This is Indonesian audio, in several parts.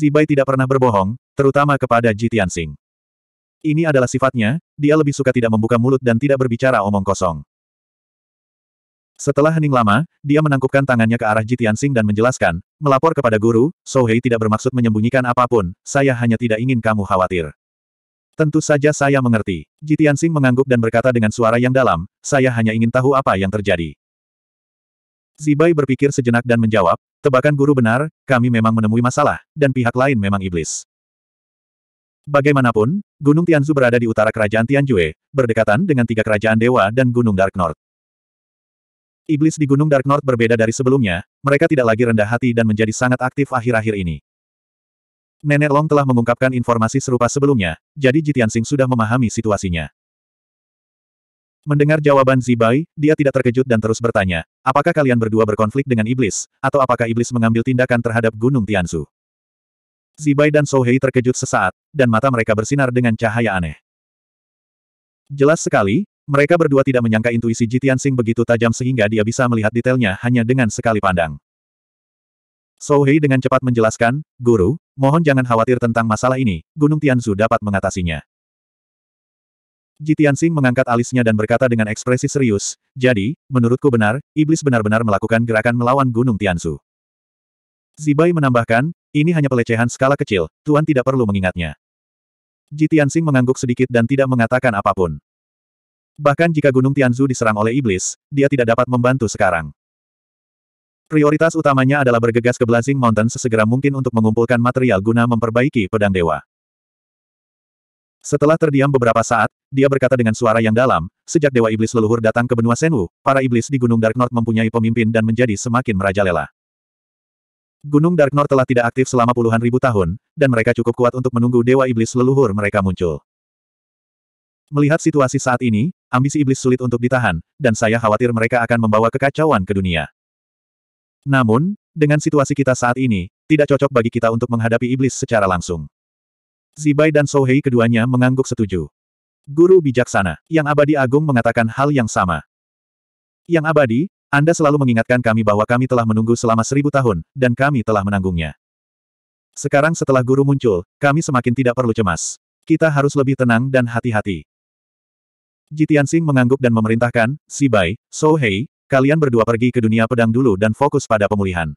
Zibai tidak pernah berbohong, terutama kepada Ji Tianxing. Ini adalah sifatnya, dia lebih suka tidak membuka mulut dan tidak berbicara omong kosong. Setelah hening lama, dia menangkupkan tangannya ke arah Ji Tianxing dan menjelaskan, melapor kepada guru, Sohei tidak bermaksud menyembunyikan apapun, saya hanya tidak ingin kamu khawatir. Tentu saja saya mengerti. Ji Tianxing mengangguk dan berkata dengan suara yang dalam, saya hanya ingin tahu apa yang terjadi. Zibai berpikir sejenak dan menjawab, tebakan guru benar, kami memang menemui masalah, dan pihak lain memang iblis. Bagaimanapun, Gunung Tianzu berada di utara kerajaan Tianjue, berdekatan dengan tiga kerajaan dewa dan Gunung Dark North. Iblis di Gunung Dark North berbeda dari sebelumnya, mereka tidak lagi rendah hati dan menjadi sangat aktif akhir-akhir ini. Nenek Long telah mengungkapkan informasi serupa sebelumnya, jadi Jitian Sing sudah memahami situasinya. Mendengar jawaban Zibai, dia tidak terkejut dan terus bertanya, apakah kalian berdua berkonflik dengan iblis, atau apakah iblis mengambil tindakan terhadap Gunung Tianzu? Zibai dan Sohei terkejut sesaat, dan mata mereka bersinar dengan cahaya aneh. Jelas sekali, mereka berdua tidak menyangka intuisi Jitian Sing begitu tajam sehingga dia bisa melihat detailnya hanya dengan sekali pandang. Sohei dengan cepat menjelaskan, Guru, mohon jangan khawatir tentang masalah ini, Gunung Tianzu dapat mengatasinya. Jitian Sing mengangkat alisnya dan berkata dengan ekspresi serius, jadi, menurutku benar, iblis benar-benar melakukan gerakan melawan Gunung Tianzu." Zibai menambahkan, ini hanya pelecehan skala kecil, Tuan tidak perlu mengingatnya. Jitian Sing mengangguk sedikit dan tidak mengatakan apapun. Bahkan jika Gunung Tianzu diserang oleh iblis, dia tidak dapat membantu sekarang. Prioritas utamanya adalah bergegas ke Blazing Mountain sesegera mungkin untuk mengumpulkan material guna memperbaiki pedang dewa. Setelah terdiam beberapa saat, dia berkata dengan suara yang dalam, sejak Dewa Iblis leluhur datang ke benua Senwu, para iblis di Gunung Dark North mempunyai pemimpin dan menjadi semakin merajalela. Gunung Dark North telah tidak aktif selama puluhan ribu tahun, dan mereka cukup kuat untuk menunggu Dewa Iblis leluhur mereka muncul. Melihat situasi saat ini, ambisi iblis sulit untuk ditahan, dan saya khawatir mereka akan membawa kekacauan ke dunia. Namun, dengan situasi kita saat ini, tidak cocok bagi kita untuk menghadapi iblis secara langsung. Zibai dan Sohei keduanya mengangguk setuju. Guru bijaksana, yang abadi agung mengatakan hal yang sama. Yang abadi, Anda selalu mengingatkan kami bahwa kami telah menunggu selama seribu tahun, dan kami telah menanggungnya. Sekarang setelah guru muncul, kami semakin tidak perlu cemas. Kita harus lebih tenang dan hati-hati. Jitian Sing mengangguk dan memerintahkan, Sibai, Sohei, kalian berdua pergi ke dunia pedang dulu dan fokus pada pemulihan.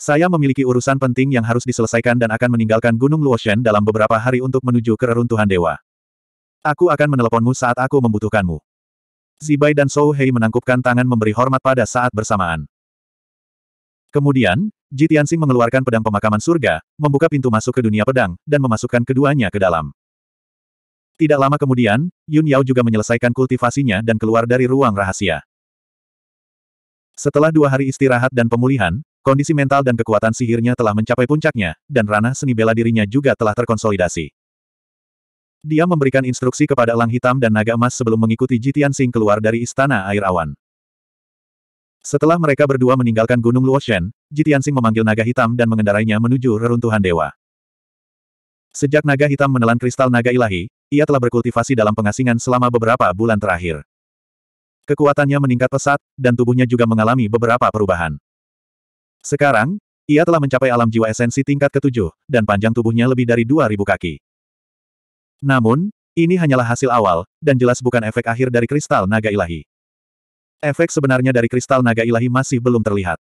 Saya memiliki urusan penting yang harus diselesaikan dan akan meninggalkan Gunung Luoshen dalam beberapa hari untuk menuju ke reruntuhan dewa. Aku akan meneleponmu saat aku membutuhkanmu. Zibai dan Sou Hei menangkupkan tangan memberi hormat pada saat bersamaan. Kemudian, Ji Tianxing mengeluarkan pedang pemakaman surga, membuka pintu masuk ke dunia pedang, dan memasukkan keduanya ke dalam. Tidak lama kemudian, Yun Yao juga menyelesaikan kultivasinya dan keluar dari ruang rahasia. Setelah dua hari istirahat dan pemulihan, Kondisi mental dan kekuatan sihirnya telah mencapai puncaknya, dan ranah seni bela dirinya juga telah terkonsolidasi. Dia memberikan instruksi kepada Elang Hitam dan Naga Emas sebelum mengikuti Jitian Sing keluar dari Istana Air Awan. Setelah mereka berdua meninggalkan Gunung Luoshen, Jitian Sing memanggil Naga Hitam dan mengendarainya menuju reruntuhan dewa. Sejak Naga Hitam menelan kristal Naga Ilahi, ia telah berkultivasi dalam pengasingan selama beberapa bulan terakhir. Kekuatannya meningkat pesat, dan tubuhnya juga mengalami beberapa perubahan. Sekarang, ia telah mencapai alam jiwa esensi tingkat ketujuh, dan panjang tubuhnya lebih dari dua ribu kaki. Namun, ini hanyalah hasil awal, dan jelas bukan efek akhir dari kristal naga ilahi. Efek sebenarnya dari kristal naga ilahi masih belum terlihat.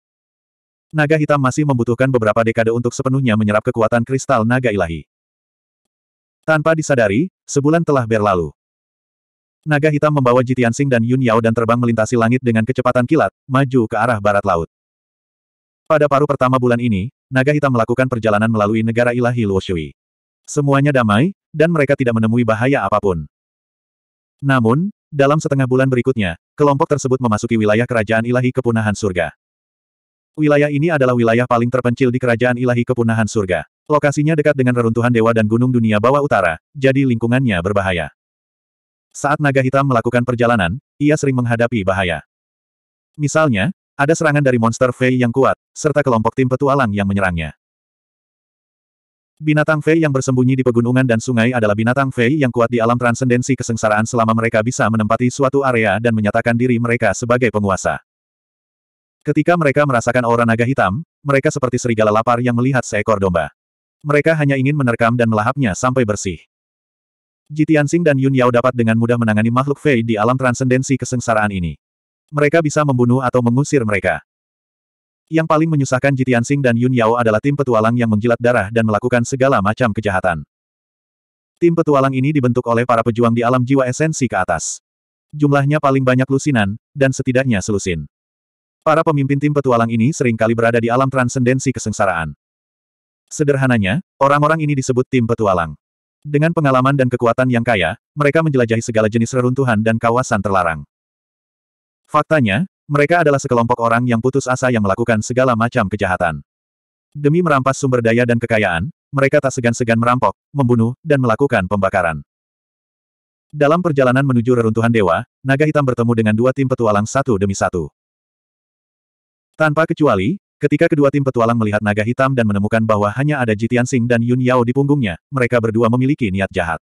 Naga hitam masih membutuhkan beberapa dekade untuk sepenuhnya menyerap kekuatan kristal naga ilahi. Tanpa disadari, sebulan telah berlalu. Naga hitam membawa Jitian Sing dan Yun Yao dan terbang melintasi langit dengan kecepatan kilat, maju ke arah barat laut. Pada paruh pertama bulan ini, naga hitam melakukan perjalanan melalui negara ilahi Luoshui. Semuanya damai, dan mereka tidak menemui bahaya apapun. Namun, dalam setengah bulan berikutnya, kelompok tersebut memasuki wilayah kerajaan ilahi kepunahan surga. Wilayah ini adalah wilayah paling terpencil di kerajaan ilahi kepunahan surga. Lokasinya dekat dengan reruntuhan dewa dan gunung dunia bawah utara, jadi lingkungannya berbahaya. Saat naga hitam melakukan perjalanan, ia sering menghadapi bahaya. Misalnya, ada serangan dari monster Fei yang kuat, serta kelompok tim petualang yang menyerangnya. Binatang Fei yang bersembunyi di pegunungan dan sungai adalah binatang Fei yang kuat di alam transendensi kesengsaraan selama mereka bisa menempati suatu area dan menyatakan diri mereka sebagai penguasa. Ketika mereka merasakan aura naga hitam, mereka seperti serigala lapar yang melihat seekor domba. Mereka hanya ingin menerkam dan melahapnya sampai bersih. Jitiansing dan Yun Yao dapat dengan mudah menangani makhluk Fei di alam transendensi kesengsaraan ini. Mereka bisa membunuh atau mengusir mereka. Yang paling menyusahkan Jitian Sing dan Yun Yao adalah tim petualang yang menjilat darah dan melakukan segala macam kejahatan. Tim petualang ini dibentuk oleh para pejuang di alam jiwa esensi ke atas. Jumlahnya paling banyak lusinan, dan setidaknya selusin. Para pemimpin tim petualang ini seringkali berada di alam transendensi kesengsaraan. Sederhananya, orang-orang ini disebut tim petualang. Dengan pengalaman dan kekuatan yang kaya, mereka menjelajahi segala jenis reruntuhan dan kawasan terlarang. Faktanya, mereka adalah sekelompok orang yang putus asa yang melakukan segala macam kejahatan. Demi merampas sumber daya dan kekayaan, mereka tak segan-segan merampok, membunuh, dan melakukan pembakaran. Dalam perjalanan menuju reruntuhan dewa, naga hitam bertemu dengan dua tim petualang satu demi satu. Tanpa kecuali, ketika kedua tim petualang melihat naga hitam dan menemukan bahwa hanya ada Jitian Sing dan Yun Yao di punggungnya, mereka berdua memiliki niat jahat.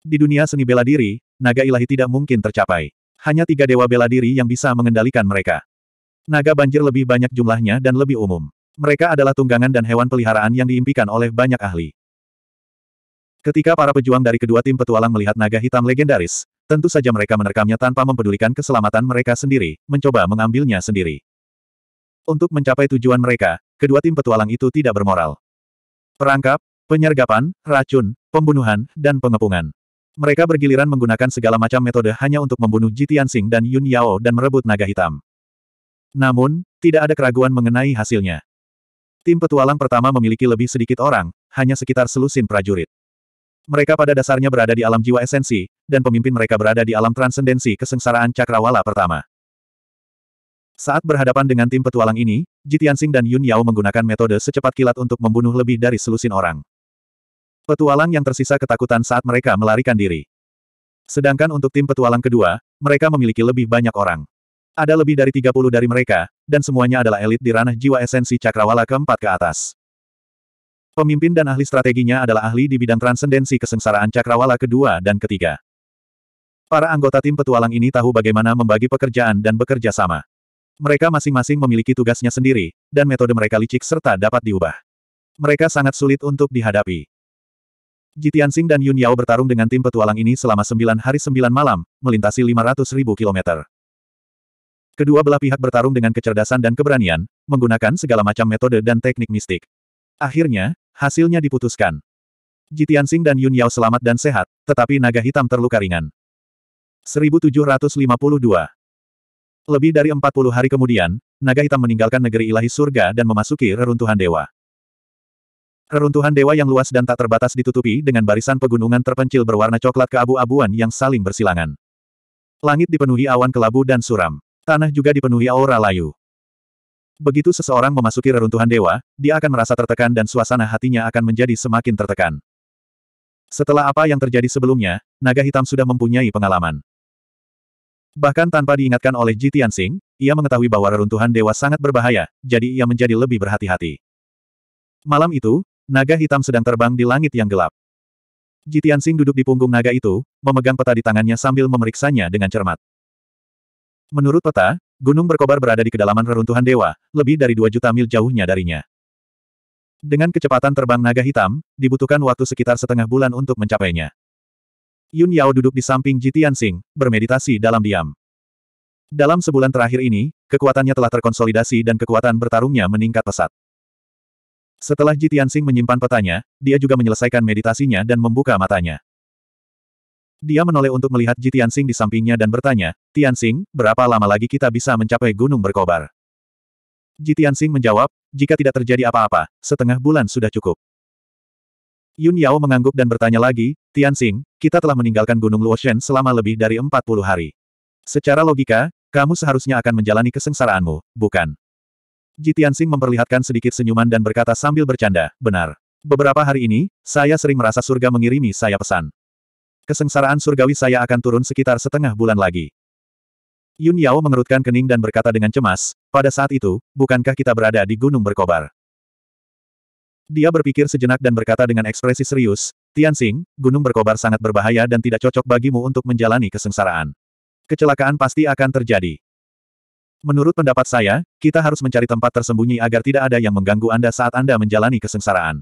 Di dunia seni bela diri, naga ilahi tidak mungkin tercapai hanya tiga dewa bela diri yang bisa mengendalikan mereka. Naga banjir lebih banyak jumlahnya dan lebih umum. Mereka adalah tunggangan dan hewan peliharaan yang diimpikan oleh banyak ahli. Ketika para pejuang dari kedua tim petualang melihat naga hitam legendaris, tentu saja mereka menerkamnya tanpa mempedulikan keselamatan mereka sendiri, mencoba mengambilnya sendiri. Untuk mencapai tujuan mereka, kedua tim petualang itu tidak bermoral. Perangkap, penyergapan, racun, pembunuhan, dan pengepungan. Mereka bergiliran menggunakan segala macam metode hanya untuk membunuh Ji Tianxing dan Yun Yao dan merebut naga hitam. Namun, tidak ada keraguan mengenai hasilnya. Tim petualang pertama memiliki lebih sedikit orang, hanya sekitar selusin prajurit. Mereka pada dasarnya berada di alam jiwa esensi, dan pemimpin mereka berada di alam transendensi kesengsaraan cakrawala pertama. Saat berhadapan dengan tim petualang ini, Jitian Sing dan Yun Yao menggunakan metode secepat kilat untuk membunuh lebih dari selusin orang. Petualang yang tersisa ketakutan saat mereka melarikan diri. Sedangkan untuk tim petualang kedua, mereka memiliki lebih banyak orang. Ada lebih dari 30 dari mereka, dan semuanya adalah elit di ranah jiwa esensi cakrawala keempat ke atas. Pemimpin dan ahli strateginya adalah ahli di bidang transendensi kesengsaraan cakrawala kedua dan ketiga. Para anggota tim petualang ini tahu bagaimana membagi pekerjaan dan bekerja sama. Mereka masing-masing memiliki tugasnya sendiri, dan metode mereka licik serta dapat diubah. Mereka sangat sulit untuk dihadapi. Jitian Jitiansing dan Yun Yao bertarung dengan tim petualang ini selama sembilan hari sembilan malam, melintasi 500 ribu kilometer. Kedua belah pihak bertarung dengan kecerdasan dan keberanian, menggunakan segala macam metode dan teknik mistik. Akhirnya, hasilnya diputuskan. Jitian Jitiansing dan Yun Yao selamat dan sehat, tetapi naga hitam terluka ringan. 1752 Lebih dari 40 hari kemudian, naga hitam meninggalkan negeri ilahi surga dan memasuki reruntuhan dewa. Reruntuhan dewa yang luas dan tak terbatas ditutupi dengan barisan pegunungan terpencil berwarna coklat keabu-abuan yang saling bersilangan. Langit dipenuhi awan kelabu dan suram. Tanah juga dipenuhi aura layu. Begitu seseorang memasuki reruntuhan dewa, dia akan merasa tertekan dan suasana hatinya akan menjadi semakin tertekan. Setelah apa yang terjadi sebelumnya, naga hitam sudah mempunyai pengalaman. Bahkan tanpa diingatkan oleh Ji Tianxing, ia mengetahui bahwa reruntuhan dewa sangat berbahaya, jadi ia menjadi lebih berhati-hati. Malam itu, Naga hitam sedang terbang di langit yang gelap. Jitian Sing duduk di punggung naga itu, memegang peta di tangannya sambil memeriksanya dengan cermat. Menurut peta, gunung berkobar berada di kedalaman reruntuhan dewa, lebih dari dua juta mil jauhnya darinya. Dengan kecepatan terbang naga hitam, dibutuhkan waktu sekitar setengah bulan untuk mencapainya. Yun Yao duduk di samping Jitian Sing, bermeditasi dalam diam. Dalam sebulan terakhir ini, kekuatannya telah terkonsolidasi dan kekuatan bertarungnya meningkat pesat. Setelah Ji Tianxing menyimpan petanya, dia juga menyelesaikan meditasinya dan membuka matanya. Dia menoleh untuk melihat Ji Tianxing di sampingnya dan bertanya, Tianxing, berapa lama lagi kita bisa mencapai gunung berkobar? Ji Tianxing menjawab, jika tidak terjadi apa-apa, setengah bulan sudah cukup. Yun Yao mengangguk dan bertanya lagi, Tianxing, kita telah meninggalkan Gunung Luoshen selama lebih dari 40 hari. Secara logika, kamu seharusnya akan menjalani kesengsaraanmu, bukan? Jitiansing memperlihatkan sedikit senyuman dan berkata sambil bercanda, benar. Beberapa hari ini, saya sering merasa surga mengirimi saya pesan. Kesengsaraan surgawi saya akan turun sekitar setengah bulan lagi. Yun Yao mengerutkan kening dan berkata dengan cemas, pada saat itu, bukankah kita berada di gunung berkobar? Dia berpikir sejenak dan berkata dengan ekspresi serius, Tianxing, gunung berkobar sangat berbahaya dan tidak cocok bagimu untuk menjalani kesengsaraan. Kecelakaan pasti akan terjadi. Menurut pendapat saya, kita harus mencari tempat tersembunyi agar tidak ada yang mengganggu Anda saat Anda menjalani kesengsaraan.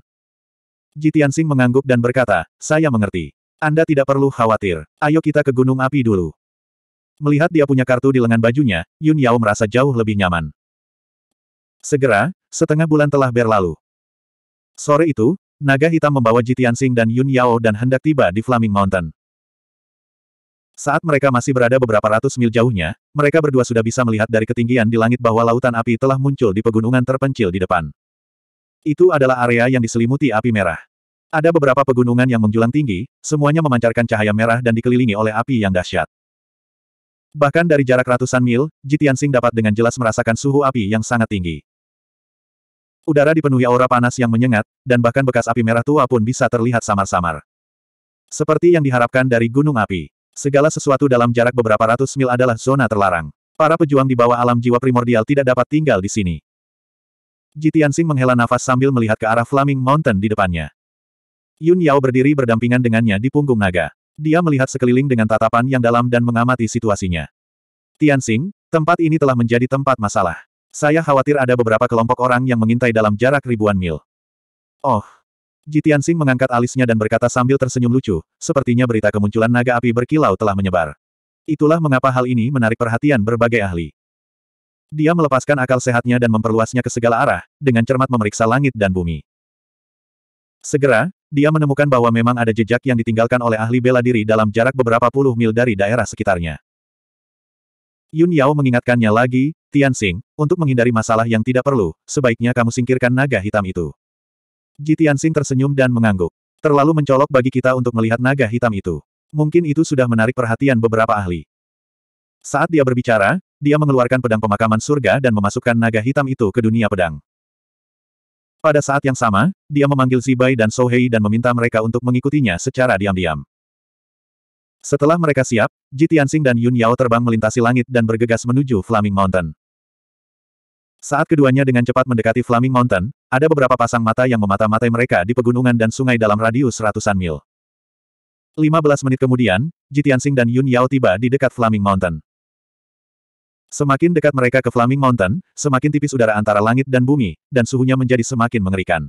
Jitiansing mengangguk dan berkata, saya mengerti. Anda tidak perlu khawatir. Ayo kita ke gunung api dulu. Melihat dia punya kartu di lengan bajunya, Yun Yao merasa jauh lebih nyaman. Segera, setengah bulan telah berlalu. Sore itu, naga hitam membawa Jitiansing dan Yun Yao dan hendak tiba di Flaming Mountain. Saat mereka masih berada beberapa ratus mil jauhnya, mereka berdua sudah bisa melihat dari ketinggian di langit bahwa lautan api telah muncul di pegunungan terpencil di depan. Itu adalah area yang diselimuti api merah. Ada beberapa pegunungan yang menjulang tinggi, semuanya memancarkan cahaya merah dan dikelilingi oleh api yang dahsyat. Bahkan dari jarak ratusan mil, Jitiansing dapat dengan jelas merasakan suhu api yang sangat tinggi. Udara dipenuhi aura panas yang menyengat, dan bahkan bekas api merah tua pun bisa terlihat samar-samar. Seperti yang diharapkan dari gunung api. Segala sesuatu dalam jarak beberapa ratus mil adalah zona terlarang. Para pejuang di bawah alam jiwa primordial tidak dapat tinggal di sini. Jitiansing menghela nafas sambil melihat ke arah Flaming Mountain di depannya. Yun Yao berdiri berdampingan dengannya di punggung naga. Dia melihat sekeliling dengan tatapan yang dalam dan mengamati situasinya. Tianxing, tempat ini telah menjadi tempat masalah. Saya khawatir ada beberapa kelompok orang yang mengintai dalam jarak ribuan mil. Oh, Sing mengangkat alisnya dan berkata sambil tersenyum lucu, sepertinya berita kemunculan naga api berkilau telah menyebar. Itulah mengapa hal ini menarik perhatian berbagai ahli. Dia melepaskan akal sehatnya dan memperluasnya ke segala arah, dengan cermat memeriksa langit dan bumi. Segera, dia menemukan bahwa memang ada jejak yang ditinggalkan oleh ahli bela diri dalam jarak beberapa puluh mil dari daerah sekitarnya. Yun Yao mengingatkannya lagi, Tianxing, untuk menghindari masalah yang tidak perlu, sebaiknya kamu singkirkan naga hitam itu. Ji Tianxing tersenyum dan mengangguk. Terlalu mencolok bagi kita untuk melihat naga hitam itu. Mungkin itu sudah menarik perhatian beberapa ahli. Saat dia berbicara, dia mengeluarkan pedang pemakaman surga dan memasukkan naga hitam itu ke dunia pedang. Pada saat yang sama, dia memanggil Zibai dan Sohei dan meminta mereka untuk mengikutinya secara diam-diam. Setelah mereka siap, Ji Tianxing dan Yun Yao terbang melintasi langit dan bergegas menuju Flaming Mountain. Saat keduanya dengan cepat mendekati Flaming Mountain, ada beberapa pasang mata yang memata-matai mereka di pegunungan dan sungai dalam radius ratusan mil. 15 menit kemudian, Jitiansing dan Yun Yao tiba di dekat Flaming Mountain. Semakin dekat mereka ke Flaming Mountain, semakin tipis udara antara langit dan bumi, dan suhunya menjadi semakin mengerikan.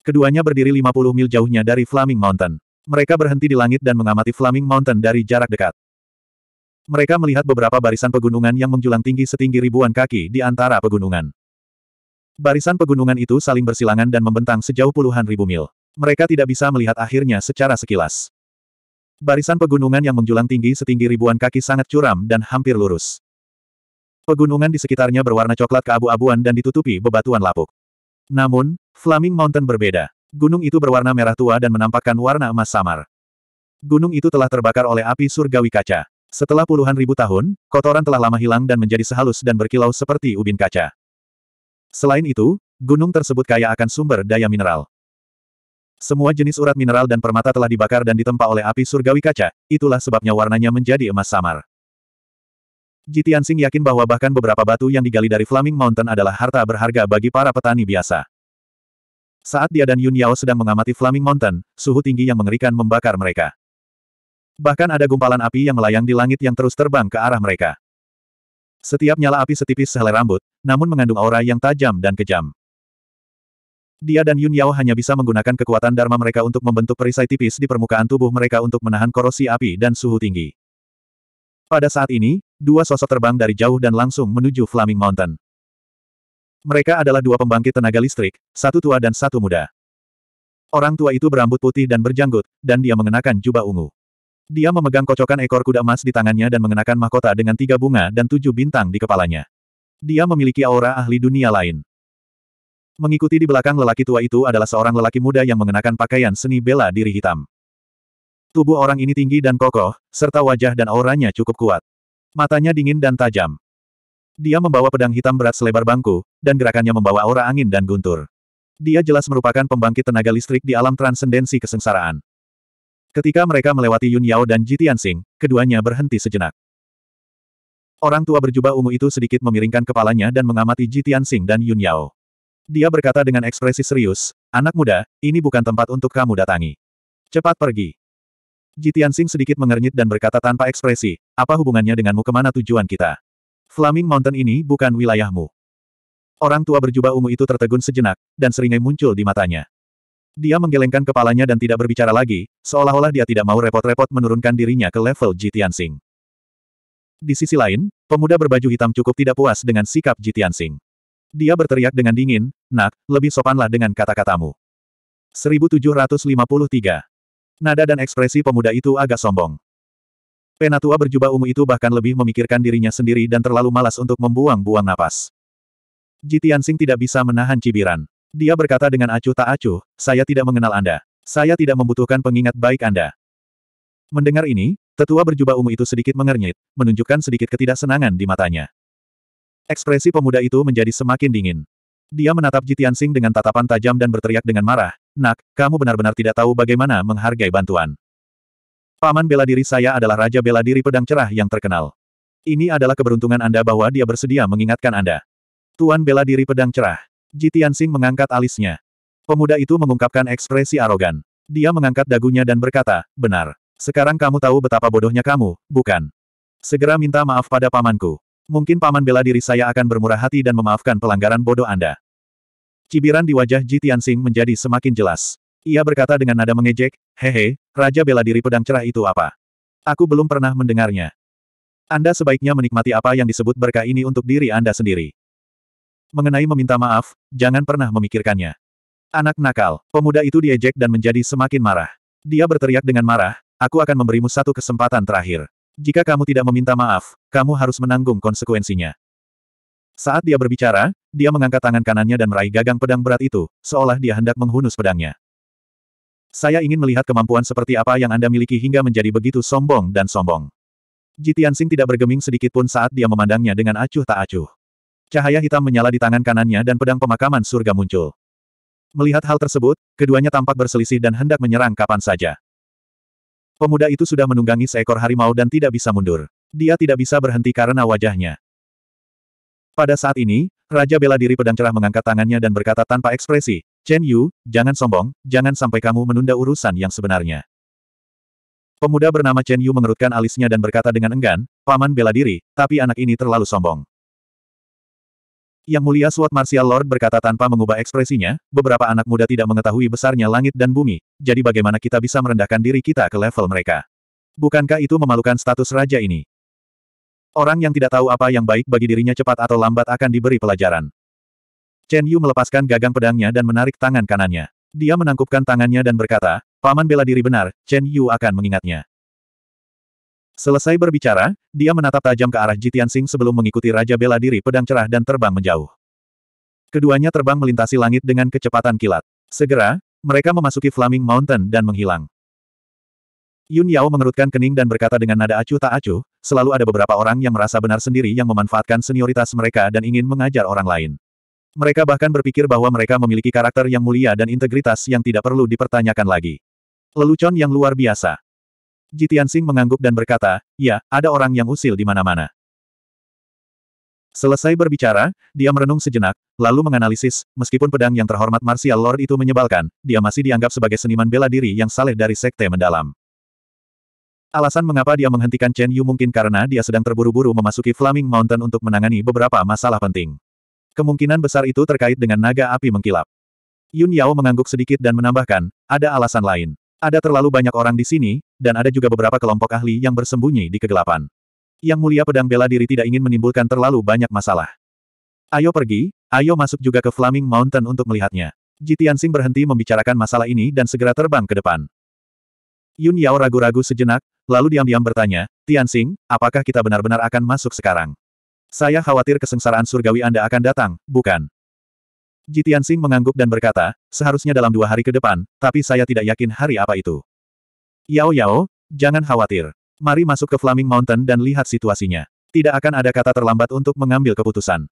Keduanya berdiri 50 mil jauhnya dari Flaming Mountain. Mereka berhenti di langit dan mengamati Flaming Mountain dari jarak dekat. Mereka melihat beberapa barisan pegunungan yang menjulang tinggi setinggi ribuan kaki di antara pegunungan. Barisan pegunungan itu saling bersilangan dan membentang sejauh puluhan ribu mil. Mereka tidak bisa melihat akhirnya secara sekilas. Barisan pegunungan yang menjulang tinggi setinggi ribuan kaki sangat curam dan hampir lurus. Pegunungan di sekitarnya berwarna coklat keabu-abuan dan ditutupi bebatuan lapuk. Namun, Flaming Mountain berbeda. Gunung itu berwarna merah tua dan menampakkan warna emas samar. Gunung itu telah terbakar oleh api surgawi kaca. Setelah puluhan ribu tahun, kotoran telah lama hilang dan menjadi sehalus dan berkilau seperti ubin kaca. Selain itu, gunung tersebut kaya akan sumber daya mineral. Semua jenis urat mineral dan permata telah dibakar dan ditempa oleh api surgawi kaca, itulah sebabnya warnanya menjadi emas samar. Jitiansing yakin bahwa bahkan beberapa batu yang digali dari Flaming Mountain adalah harta berharga bagi para petani biasa. Saat dia dan Yun Yao sedang mengamati Flaming Mountain, suhu tinggi yang mengerikan membakar mereka. Bahkan ada gumpalan api yang melayang di langit yang terus terbang ke arah mereka. Setiap nyala api setipis sehelai rambut, namun mengandung aura yang tajam dan kejam. Dia dan Yun Yao hanya bisa menggunakan kekuatan Dharma mereka untuk membentuk perisai tipis di permukaan tubuh mereka untuk menahan korosi api dan suhu tinggi. Pada saat ini, dua sosok terbang dari jauh dan langsung menuju Flaming Mountain. Mereka adalah dua pembangkit tenaga listrik, satu tua dan satu muda. Orang tua itu berambut putih dan berjanggut, dan dia mengenakan jubah ungu. Dia memegang kocokan ekor kuda emas di tangannya dan mengenakan mahkota dengan tiga bunga dan tujuh bintang di kepalanya. Dia memiliki aura ahli dunia lain. Mengikuti di belakang lelaki tua itu adalah seorang lelaki muda yang mengenakan pakaian seni bela diri hitam. Tubuh orang ini tinggi dan kokoh, serta wajah dan auranya cukup kuat. Matanya dingin dan tajam. Dia membawa pedang hitam berat selebar bangku, dan gerakannya membawa aura angin dan guntur. Dia jelas merupakan pembangkit tenaga listrik di alam transendensi kesengsaraan. Ketika mereka melewati Yun Yao dan Ji Tianxing, keduanya berhenti sejenak. Orang tua berjubah ungu itu sedikit memiringkan kepalanya dan mengamati Ji Tianxing dan Yun Yao. Dia berkata dengan ekspresi serius, Anak muda, ini bukan tempat untuk kamu datangi. Cepat pergi. Ji Tianxing sedikit mengernyit dan berkata tanpa ekspresi, apa hubungannya denganmu kemana tujuan kita? Flaming Mountain ini bukan wilayahmu. Orang tua berjubah ungu itu tertegun sejenak, dan seringai muncul di matanya. Dia menggelengkan kepalanya dan tidak berbicara lagi, seolah-olah dia tidak mau repot-repot menurunkan dirinya ke level Ji Tianxing. Di sisi lain, pemuda berbaju hitam cukup tidak puas dengan sikap Ji Tianxing. Dia berteriak dengan dingin, nak, lebih sopanlah dengan kata-katamu. 1753. Nada dan ekspresi pemuda itu agak sombong. Penatua berjubah ungu itu bahkan lebih memikirkan dirinya sendiri dan terlalu malas untuk membuang-buang napas. Jitian Sing tidak bisa menahan cibiran. Dia berkata dengan acuh tak acuh, saya tidak mengenal Anda. Saya tidak membutuhkan pengingat baik Anda. Mendengar ini, tetua berjubah ungu itu sedikit mengernyit, menunjukkan sedikit ketidaksenangan di matanya. Ekspresi pemuda itu menjadi semakin dingin. Dia menatap Jitian Sing dengan tatapan tajam dan berteriak dengan marah, Nak, kamu benar-benar tidak tahu bagaimana menghargai bantuan. Paman bela diri saya adalah Raja bela diri pedang cerah yang terkenal. Ini adalah keberuntungan Anda bahwa dia bersedia mengingatkan Anda. Tuan bela diri pedang cerah. Ji Tianxing mengangkat alisnya. Pemuda itu mengungkapkan ekspresi arogan. Dia mengangkat dagunya dan berkata, benar. Sekarang kamu tahu betapa bodohnya kamu, bukan? Segera minta maaf pada pamanku. Mungkin paman bela diri saya akan bermurah hati dan memaafkan pelanggaran bodoh Anda. Cibiran di wajah Ji Tianxing menjadi semakin jelas. Ia berkata dengan nada mengejek, Hehe, Raja bela diri pedang cerah itu apa? Aku belum pernah mendengarnya. Anda sebaiknya menikmati apa yang disebut berkah ini untuk diri Anda sendiri. Mengenai meminta maaf, jangan pernah memikirkannya. Anak nakal, pemuda itu diejek dan menjadi semakin marah. Dia berteriak dengan marah, aku akan memberimu satu kesempatan terakhir. Jika kamu tidak meminta maaf, kamu harus menanggung konsekuensinya. Saat dia berbicara, dia mengangkat tangan kanannya dan meraih gagang pedang berat itu, seolah dia hendak menghunus pedangnya. Saya ingin melihat kemampuan seperti apa yang Anda miliki hingga menjadi begitu sombong dan sombong. Jitian Sing tidak bergeming sedikit pun saat dia memandangnya dengan acuh tak acuh. Cahaya hitam menyala di tangan kanannya dan pedang pemakaman surga muncul. Melihat hal tersebut, keduanya tampak berselisih dan hendak menyerang kapan saja. Pemuda itu sudah menunggangi seekor harimau dan tidak bisa mundur. Dia tidak bisa berhenti karena wajahnya. Pada saat ini, Raja bela diri pedang cerah mengangkat tangannya dan berkata tanpa ekspresi, Chen Yu, jangan sombong, jangan sampai kamu menunda urusan yang sebenarnya. Pemuda bernama Chen Yu mengerutkan alisnya dan berkata dengan enggan, Paman bela diri, tapi anak ini terlalu sombong. Yang mulia Sword Martial Lord berkata tanpa mengubah ekspresinya, beberapa anak muda tidak mengetahui besarnya langit dan bumi, jadi bagaimana kita bisa merendahkan diri kita ke level mereka? Bukankah itu memalukan status raja ini? Orang yang tidak tahu apa yang baik bagi dirinya cepat atau lambat akan diberi pelajaran. Chen Yu melepaskan gagang pedangnya dan menarik tangan kanannya. Dia menangkupkan tangannya dan berkata, Paman bela diri benar, Chen Yu akan mengingatnya. Selesai berbicara, dia menatap tajam ke arah Jitian Sing sebelum mengikuti Raja Bela Diri Pedang Cerah dan terbang menjauh. Keduanya terbang melintasi langit dengan kecepatan kilat. Segera, mereka memasuki Flaming Mountain dan menghilang. Yun Yao mengerutkan kening dan berkata dengan nada acuh tak acuh, selalu ada beberapa orang yang merasa benar sendiri yang memanfaatkan senioritas mereka dan ingin mengajar orang lain. Mereka bahkan berpikir bahwa mereka memiliki karakter yang mulia dan integritas yang tidak perlu dipertanyakan lagi. Lelucon yang luar biasa. Jitian Sing mengangguk dan berkata, ya, ada orang yang usil di mana-mana. Selesai berbicara, dia merenung sejenak, lalu menganalisis, meskipun pedang yang terhormat Martial Lord itu menyebalkan, dia masih dianggap sebagai seniman bela diri yang saleh dari sekte mendalam. Alasan mengapa dia menghentikan Chen Yu mungkin karena dia sedang terburu-buru memasuki Flaming Mountain untuk menangani beberapa masalah penting. Kemungkinan besar itu terkait dengan naga api mengkilap. Yun Yao mengangguk sedikit dan menambahkan, ada alasan lain. Ada terlalu banyak orang di sini, dan ada juga beberapa kelompok ahli yang bersembunyi di kegelapan. Yang mulia pedang bela diri tidak ingin menimbulkan terlalu banyak masalah. Ayo pergi, ayo masuk juga ke Flaming Mountain untuk melihatnya. Jitian Sing berhenti membicarakan masalah ini dan segera terbang ke depan. Yun Yao ragu-ragu sejenak, lalu diam-diam bertanya, Tiansing, apakah kita benar-benar akan masuk sekarang? Saya khawatir kesengsaraan surgawi Anda akan datang, bukan? Jitian Sing mengangguk dan berkata, seharusnya dalam dua hari ke depan, tapi saya tidak yakin hari apa itu. Yao Yao, jangan khawatir. Mari masuk ke Flaming Mountain dan lihat situasinya. Tidak akan ada kata terlambat untuk mengambil keputusan.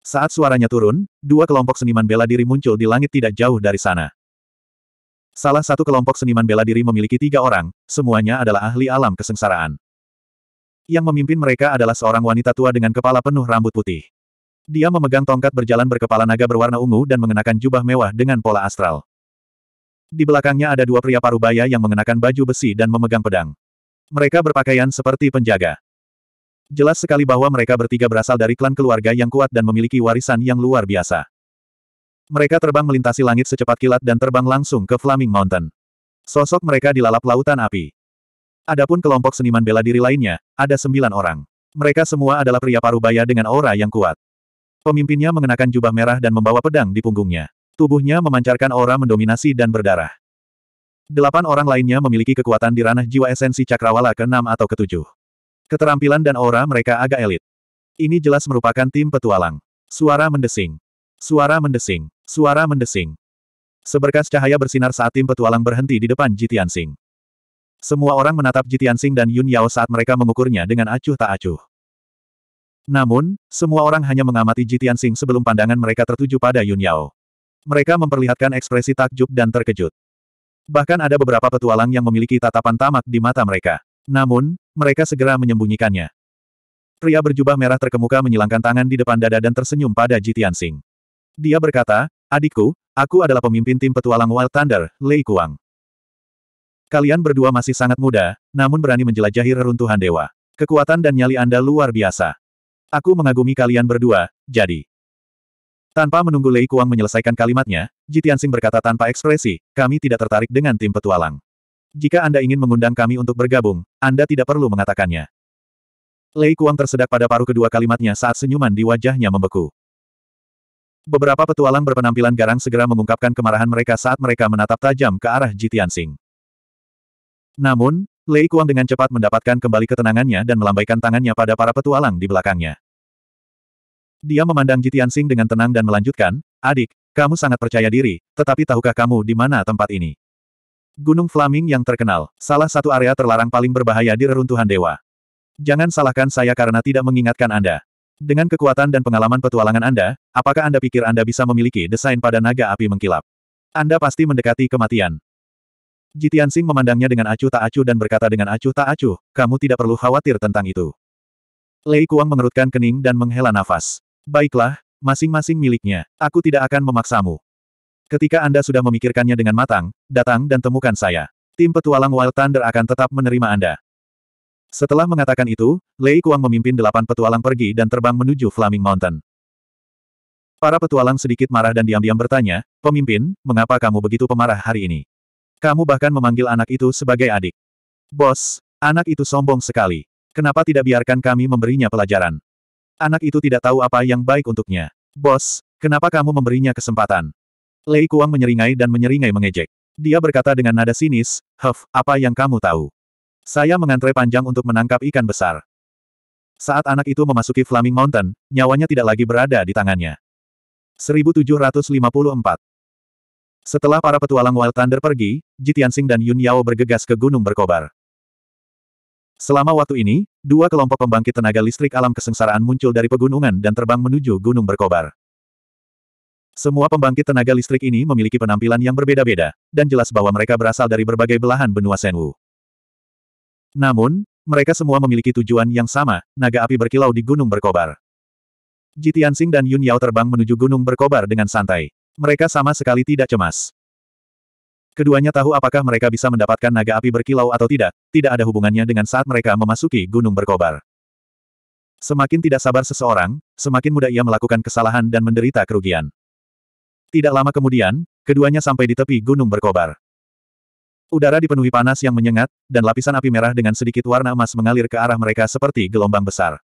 Saat suaranya turun, dua kelompok seniman bela diri muncul di langit tidak jauh dari sana. Salah satu kelompok seniman bela diri memiliki tiga orang, semuanya adalah ahli alam kesengsaraan. Yang memimpin mereka adalah seorang wanita tua dengan kepala penuh rambut putih. Dia memegang tongkat berjalan berkepala naga berwarna ungu dan mengenakan jubah mewah dengan pola astral. Di belakangnya ada dua pria parubaya yang mengenakan baju besi dan memegang pedang. Mereka berpakaian seperti penjaga. Jelas sekali bahwa mereka bertiga berasal dari klan keluarga yang kuat dan memiliki warisan yang luar biasa. Mereka terbang melintasi langit secepat kilat dan terbang langsung ke Flaming Mountain. Sosok mereka dilalap lautan api. Adapun kelompok seniman bela diri lainnya, ada sembilan orang. Mereka semua adalah pria parubaya dengan aura yang kuat. Pemimpinnya mengenakan jubah merah dan membawa pedang di punggungnya. Tubuhnya memancarkan aura mendominasi dan berdarah. Delapan orang lainnya memiliki kekuatan di ranah jiwa esensi cakrawala ke-6 atau ke-7. Keterampilan dan aura mereka agak elit. Ini jelas merupakan tim petualang. Suara mendesing. Suara mendesing. Suara mendesing. Seberkas cahaya bersinar saat tim petualang berhenti di depan Jitian Sing. Semua orang menatap Jitian Sing dan Yun Yao saat mereka mengukurnya dengan acuh tak acuh. Namun, semua orang hanya mengamati Jitian Sing sebelum pandangan mereka tertuju pada Yun Yao. Mereka memperlihatkan ekspresi takjub dan terkejut. Bahkan ada beberapa petualang yang memiliki tatapan tamak di mata mereka. Namun, mereka segera menyembunyikannya. Pria berjubah merah terkemuka menyilangkan tangan di depan dada dan tersenyum pada Jitian Sing. Dia berkata, adikku, aku adalah pemimpin tim petualang Wild Thunder, Lei Kuang. Kalian berdua masih sangat muda, namun berani menjelajahi reruntuhan dewa. Kekuatan dan nyali Anda luar biasa. Aku mengagumi kalian berdua, jadi. Tanpa menunggu Lei Kuang menyelesaikan kalimatnya, Jitiansing berkata tanpa ekspresi, kami tidak tertarik dengan tim petualang. Jika Anda ingin mengundang kami untuk bergabung, Anda tidak perlu mengatakannya. Lei Kuang tersedak pada paruh kedua kalimatnya saat senyuman di wajahnya membeku. Beberapa petualang berpenampilan garang segera mengungkapkan kemarahan mereka saat mereka menatap tajam ke arah Jitiansing. Namun, Lei Kuang dengan cepat mendapatkan kembali ketenangannya dan melambaikan tangannya pada para petualang di belakangnya. Dia memandang Jitian Sing dengan tenang dan melanjutkan, Adik, kamu sangat percaya diri, tetapi tahukah kamu di mana tempat ini? Gunung Flaming yang terkenal, salah satu area terlarang paling berbahaya di reruntuhan dewa. Jangan salahkan saya karena tidak mengingatkan Anda. Dengan kekuatan dan pengalaman petualangan Anda, apakah Anda pikir Anda bisa memiliki desain pada naga api mengkilap? Anda pasti mendekati kematian. Jitian Sing memandangnya dengan acuh tak acuh dan berkata dengan acuh tak acuh, kamu tidak perlu khawatir tentang itu. Lei Kuang mengerutkan kening dan menghela nafas. Baiklah, masing-masing miliknya. Aku tidak akan memaksamu. Ketika Anda sudah memikirkannya dengan matang, datang dan temukan saya. Tim petualang Wild Thunder akan tetap menerima Anda. Setelah mengatakan itu, Lei Kuang memimpin delapan petualang pergi dan terbang menuju Flaming Mountain. Para petualang sedikit marah dan diam-diam bertanya, Pemimpin, mengapa kamu begitu pemarah hari ini? Kamu bahkan memanggil anak itu sebagai adik. Bos, anak itu sombong sekali. Kenapa tidak biarkan kami memberinya pelajaran? Anak itu tidak tahu apa yang baik untuknya. Bos, kenapa kamu memberinya kesempatan? Lei Kuang menyeringai dan menyeringai mengejek. Dia berkata dengan nada sinis, Huff, apa yang kamu tahu? Saya mengantre panjang untuk menangkap ikan besar. Saat anak itu memasuki Flaming Mountain, nyawanya tidak lagi berada di tangannya. 1754 Setelah para petualang Wild Thunder pergi, Jitiansing dan Yun Yao bergegas ke Gunung Berkobar. Selama waktu ini, dua kelompok pembangkit tenaga listrik alam kesengsaraan muncul dari pegunungan dan terbang menuju gunung berkobar. Semua pembangkit tenaga listrik ini memiliki penampilan yang berbeda-beda, dan jelas bahwa mereka berasal dari berbagai belahan benua Senwu. Namun, mereka semua memiliki tujuan yang sama, naga api berkilau di gunung berkobar. Jitiansing dan Yun Yao terbang menuju gunung berkobar dengan santai. Mereka sama sekali tidak cemas. Keduanya tahu apakah mereka bisa mendapatkan naga api berkilau atau tidak, tidak ada hubungannya dengan saat mereka memasuki gunung berkobar. Semakin tidak sabar seseorang, semakin mudah ia melakukan kesalahan dan menderita kerugian. Tidak lama kemudian, keduanya sampai di tepi gunung berkobar. Udara dipenuhi panas yang menyengat, dan lapisan api merah dengan sedikit warna emas mengalir ke arah mereka seperti gelombang besar.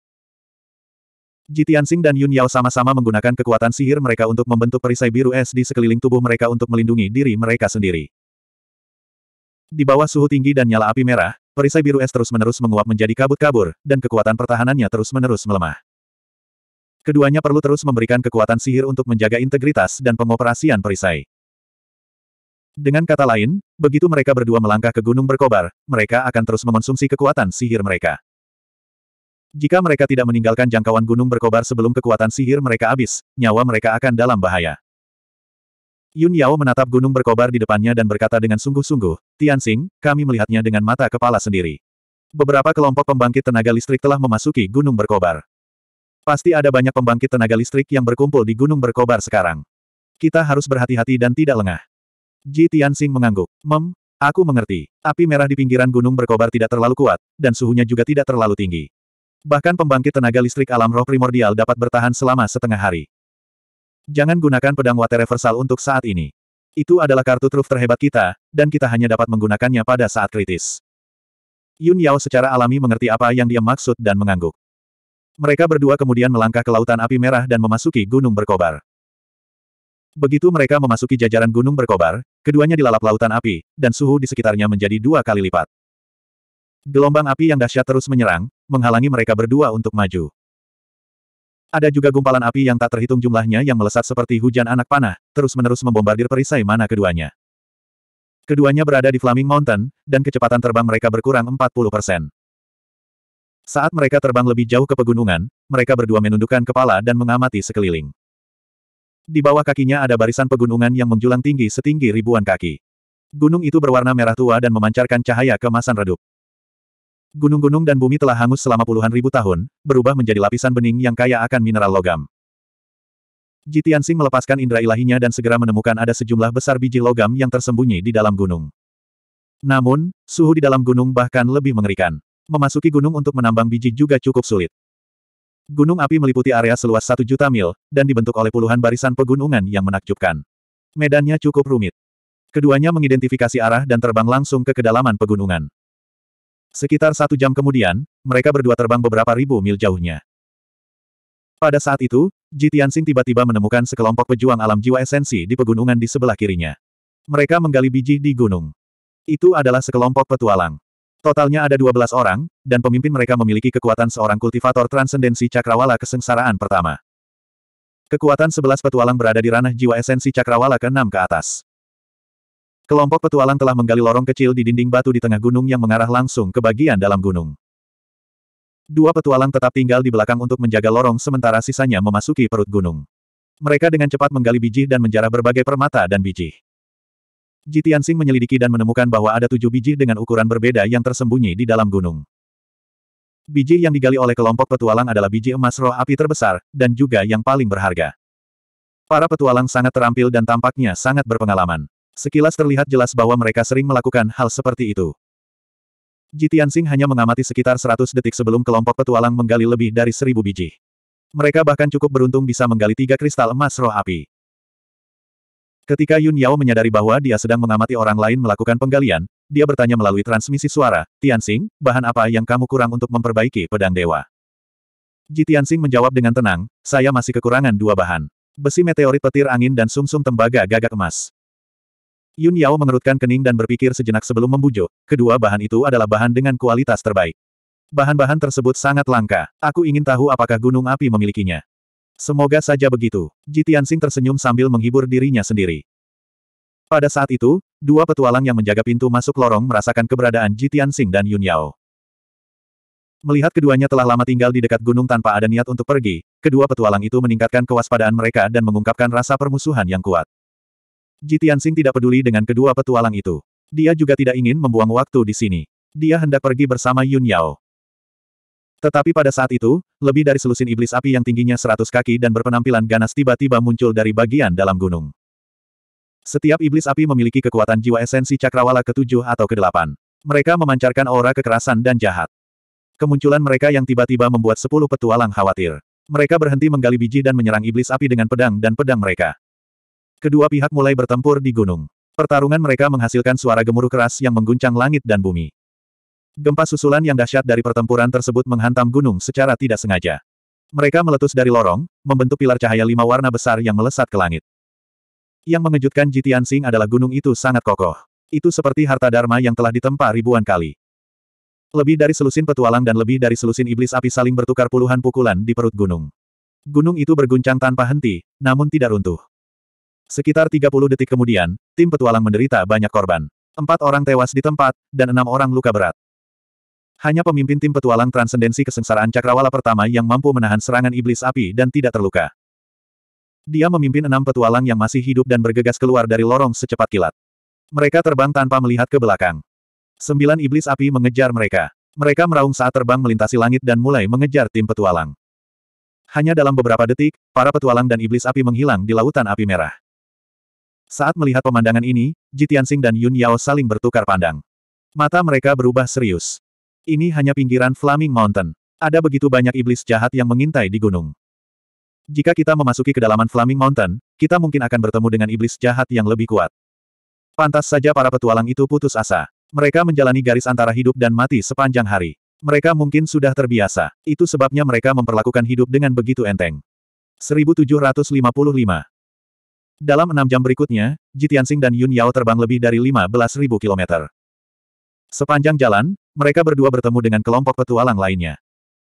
Ji Tianxing dan Yun Yao sama-sama menggunakan kekuatan sihir mereka untuk membentuk perisai biru es di sekeliling tubuh mereka untuk melindungi diri mereka sendiri. Di bawah suhu tinggi dan nyala api merah, perisai biru es terus-menerus menguap menjadi kabut-kabur, dan kekuatan pertahanannya terus-menerus melemah. Keduanya perlu terus memberikan kekuatan sihir untuk menjaga integritas dan pengoperasian perisai. Dengan kata lain, begitu mereka berdua melangkah ke gunung berkobar, mereka akan terus mengonsumsi kekuatan sihir mereka. Jika mereka tidak meninggalkan jangkauan gunung berkobar sebelum kekuatan sihir mereka habis, nyawa mereka akan dalam bahaya. Yun Yao menatap gunung berkobar di depannya dan berkata dengan sungguh-sungguh, Tianxing, kami melihatnya dengan mata kepala sendiri. Beberapa kelompok pembangkit tenaga listrik telah memasuki gunung berkobar. Pasti ada banyak pembangkit tenaga listrik yang berkumpul di gunung berkobar sekarang. Kita harus berhati-hati dan tidak lengah. Ji Tianxing mengangguk. Mem, aku mengerti. Api merah di pinggiran gunung berkobar tidak terlalu kuat, dan suhunya juga tidak terlalu tinggi. Bahkan pembangkit tenaga listrik alam roh primordial dapat bertahan selama setengah hari. Jangan gunakan pedang Water Reversal untuk saat ini. Itu adalah kartu truf terhebat kita, dan kita hanya dapat menggunakannya pada saat kritis. Yun Yao secara alami mengerti apa yang dia maksud dan mengangguk. Mereka berdua kemudian melangkah ke lautan api merah dan memasuki gunung berkobar. Begitu mereka memasuki jajaran gunung berkobar, keduanya dilalap lautan api, dan suhu di sekitarnya menjadi dua kali lipat. Gelombang api yang dahsyat terus menyerang, menghalangi mereka berdua untuk maju. Ada juga gumpalan api yang tak terhitung jumlahnya yang melesat seperti hujan anak panah, terus-menerus membombardir perisai mana keduanya. Keduanya berada di Flaming Mountain, dan kecepatan terbang mereka berkurang 40%. Saat mereka terbang lebih jauh ke pegunungan, mereka berdua menundukkan kepala dan mengamati sekeliling. Di bawah kakinya ada barisan pegunungan yang menjulang tinggi setinggi ribuan kaki. Gunung itu berwarna merah tua dan memancarkan cahaya kemasan redup. Gunung-gunung dan bumi telah hangus selama puluhan ribu tahun, berubah menjadi lapisan bening yang kaya akan mineral logam. Jitiansing melepaskan indera ilahinya dan segera menemukan ada sejumlah besar biji logam yang tersembunyi di dalam gunung. Namun, suhu di dalam gunung bahkan lebih mengerikan. Memasuki gunung untuk menambang biji juga cukup sulit. Gunung api meliputi area seluas satu juta mil, dan dibentuk oleh puluhan barisan pegunungan yang menakjubkan. Medannya cukup rumit. Keduanya mengidentifikasi arah dan terbang langsung ke kedalaman pegunungan. Sekitar satu jam kemudian, mereka berdua terbang beberapa ribu mil jauhnya. Pada saat itu, Ji Tianxing tiba-tiba menemukan sekelompok pejuang alam jiwa esensi di pegunungan di sebelah kirinya. Mereka menggali biji di gunung. Itu adalah sekelompok petualang. Totalnya ada 12 orang, dan pemimpin mereka memiliki kekuatan seorang kultivator transendensi cakrawala kesengsaraan pertama. Kekuatan 11 petualang berada di ranah jiwa esensi cakrawala ke-6 ke atas. Kelompok petualang telah menggali lorong kecil di dinding batu di tengah gunung yang mengarah langsung ke bagian dalam gunung. Dua petualang tetap tinggal di belakang untuk menjaga lorong sementara sisanya memasuki perut gunung. Mereka dengan cepat menggali biji dan menjarah berbagai permata dan biji. Jitiansing menyelidiki dan menemukan bahwa ada tujuh biji dengan ukuran berbeda yang tersembunyi di dalam gunung. Biji yang digali oleh kelompok petualang adalah biji emas roh api terbesar, dan juga yang paling berharga. Para petualang sangat terampil dan tampaknya sangat berpengalaman. Sekilas terlihat jelas bahwa mereka sering melakukan hal seperti itu. Jitiansing hanya mengamati sekitar 100 detik sebelum kelompok petualang menggali lebih dari seribu biji. Mereka bahkan cukup beruntung bisa menggali tiga kristal emas roh api. Ketika Yun Yao menyadari bahwa dia sedang mengamati orang lain melakukan penggalian, dia bertanya melalui transmisi suara, Tianxing, bahan apa yang kamu kurang untuk memperbaiki pedang dewa? Jitiansing menjawab dengan tenang, saya masih kekurangan dua bahan. Besi meteorit petir angin dan sumsum -sum tembaga gagak emas. Yun Yao mengerutkan kening dan berpikir sejenak sebelum membujuk, kedua bahan itu adalah bahan dengan kualitas terbaik. Bahan-bahan tersebut sangat langka. Aku ingin tahu apakah gunung api memilikinya. Semoga saja begitu. Jitiansing tersenyum sambil menghibur dirinya sendiri. Pada saat itu, dua petualang yang menjaga pintu masuk lorong merasakan keberadaan Jitiansing dan Yun Yao. Melihat keduanya telah lama tinggal di dekat gunung tanpa ada niat untuk pergi, kedua petualang itu meningkatkan kewaspadaan mereka dan mengungkapkan rasa permusuhan yang kuat. Ji Tianxing tidak peduli dengan kedua petualang itu. Dia juga tidak ingin membuang waktu di sini. Dia hendak pergi bersama Yun Yao. Tetapi pada saat itu, lebih dari selusin iblis api yang tingginya seratus kaki dan berpenampilan ganas tiba-tiba muncul dari bagian dalam gunung. Setiap iblis api memiliki kekuatan jiwa esensi cakrawala ketujuh atau kedelapan. Mereka memancarkan aura kekerasan dan jahat. Kemunculan mereka yang tiba-tiba membuat sepuluh petualang khawatir. Mereka berhenti menggali biji dan menyerang iblis api dengan pedang dan pedang mereka. Kedua pihak mulai bertempur di gunung. Pertarungan mereka menghasilkan suara gemuruh keras yang mengguncang langit dan bumi. Gempa susulan yang dahsyat dari pertempuran tersebut menghantam gunung secara tidak sengaja. Mereka meletus dari lorong, membentuk pilar cahaya lima warna besar yang melesat ke langit. Yang mengejutkan Jitian Sing adalah gunung itu sangat kokoh. Itu seperti harta dharma yang telah ditempa ribuan kali. Lebih dari selusin petualang dan lebih dari selusin iblis api saling bertukar puluhan pukulan di perut gunung. Gunung itu berguncang tanpa henti, namun tidak runtuh. Sekitar 30 detik kemudian, tim petualang menderita banyak korban. Empat orang tewas di tempat, dan enam orang luka berat. Hanya pemimpin tim petualang transendensi kesengsaraan cakrawala pertama yang mampu menahan serangan iblis api dan tidak terluka. Dia memimpin enam petualang yang masih hidup dan bergegas keluar dari lorong secepat kilat. Mereka terbang tanpa melihat ke belakang. Sembilan iblis api mengejar mereka. Mereka meraung saat terbang melintasi langit dan mulai mengejar tim petualang. Hanya dalam beberapa detik, para petualang dan iblis api menghilang di lautan api merah. Saat melihat pemandangan ini, Sing dan Yun Yao saling bertukar pandang. Mata mereka berubah serius. Ini hanya pinggiran Flaming Mountain. Ada begitu banyak iblis jahat yang mengintai di gunung. Jika kita memasuki kedalaman Flaming Mountain, kita mungkin akan bertemu dengan iblis jahat yang lebih kuat. Pantas saja para petualang itu putus asa. Mereka menjalani garis antara hidup dan mati sepanjang hari. Mereka mungkin sudah terbiasa. Itu sebabnya mereka memperlakukan hidup dengan begitu enteng. 1755 dalam enam jam berikutnya, Ji Tianxing dan Yun Yao terbang lebih dari 15.000 kilometer. Sepanjang jalan, mereka berdua bertemu dengan kelompok petualang lainnya.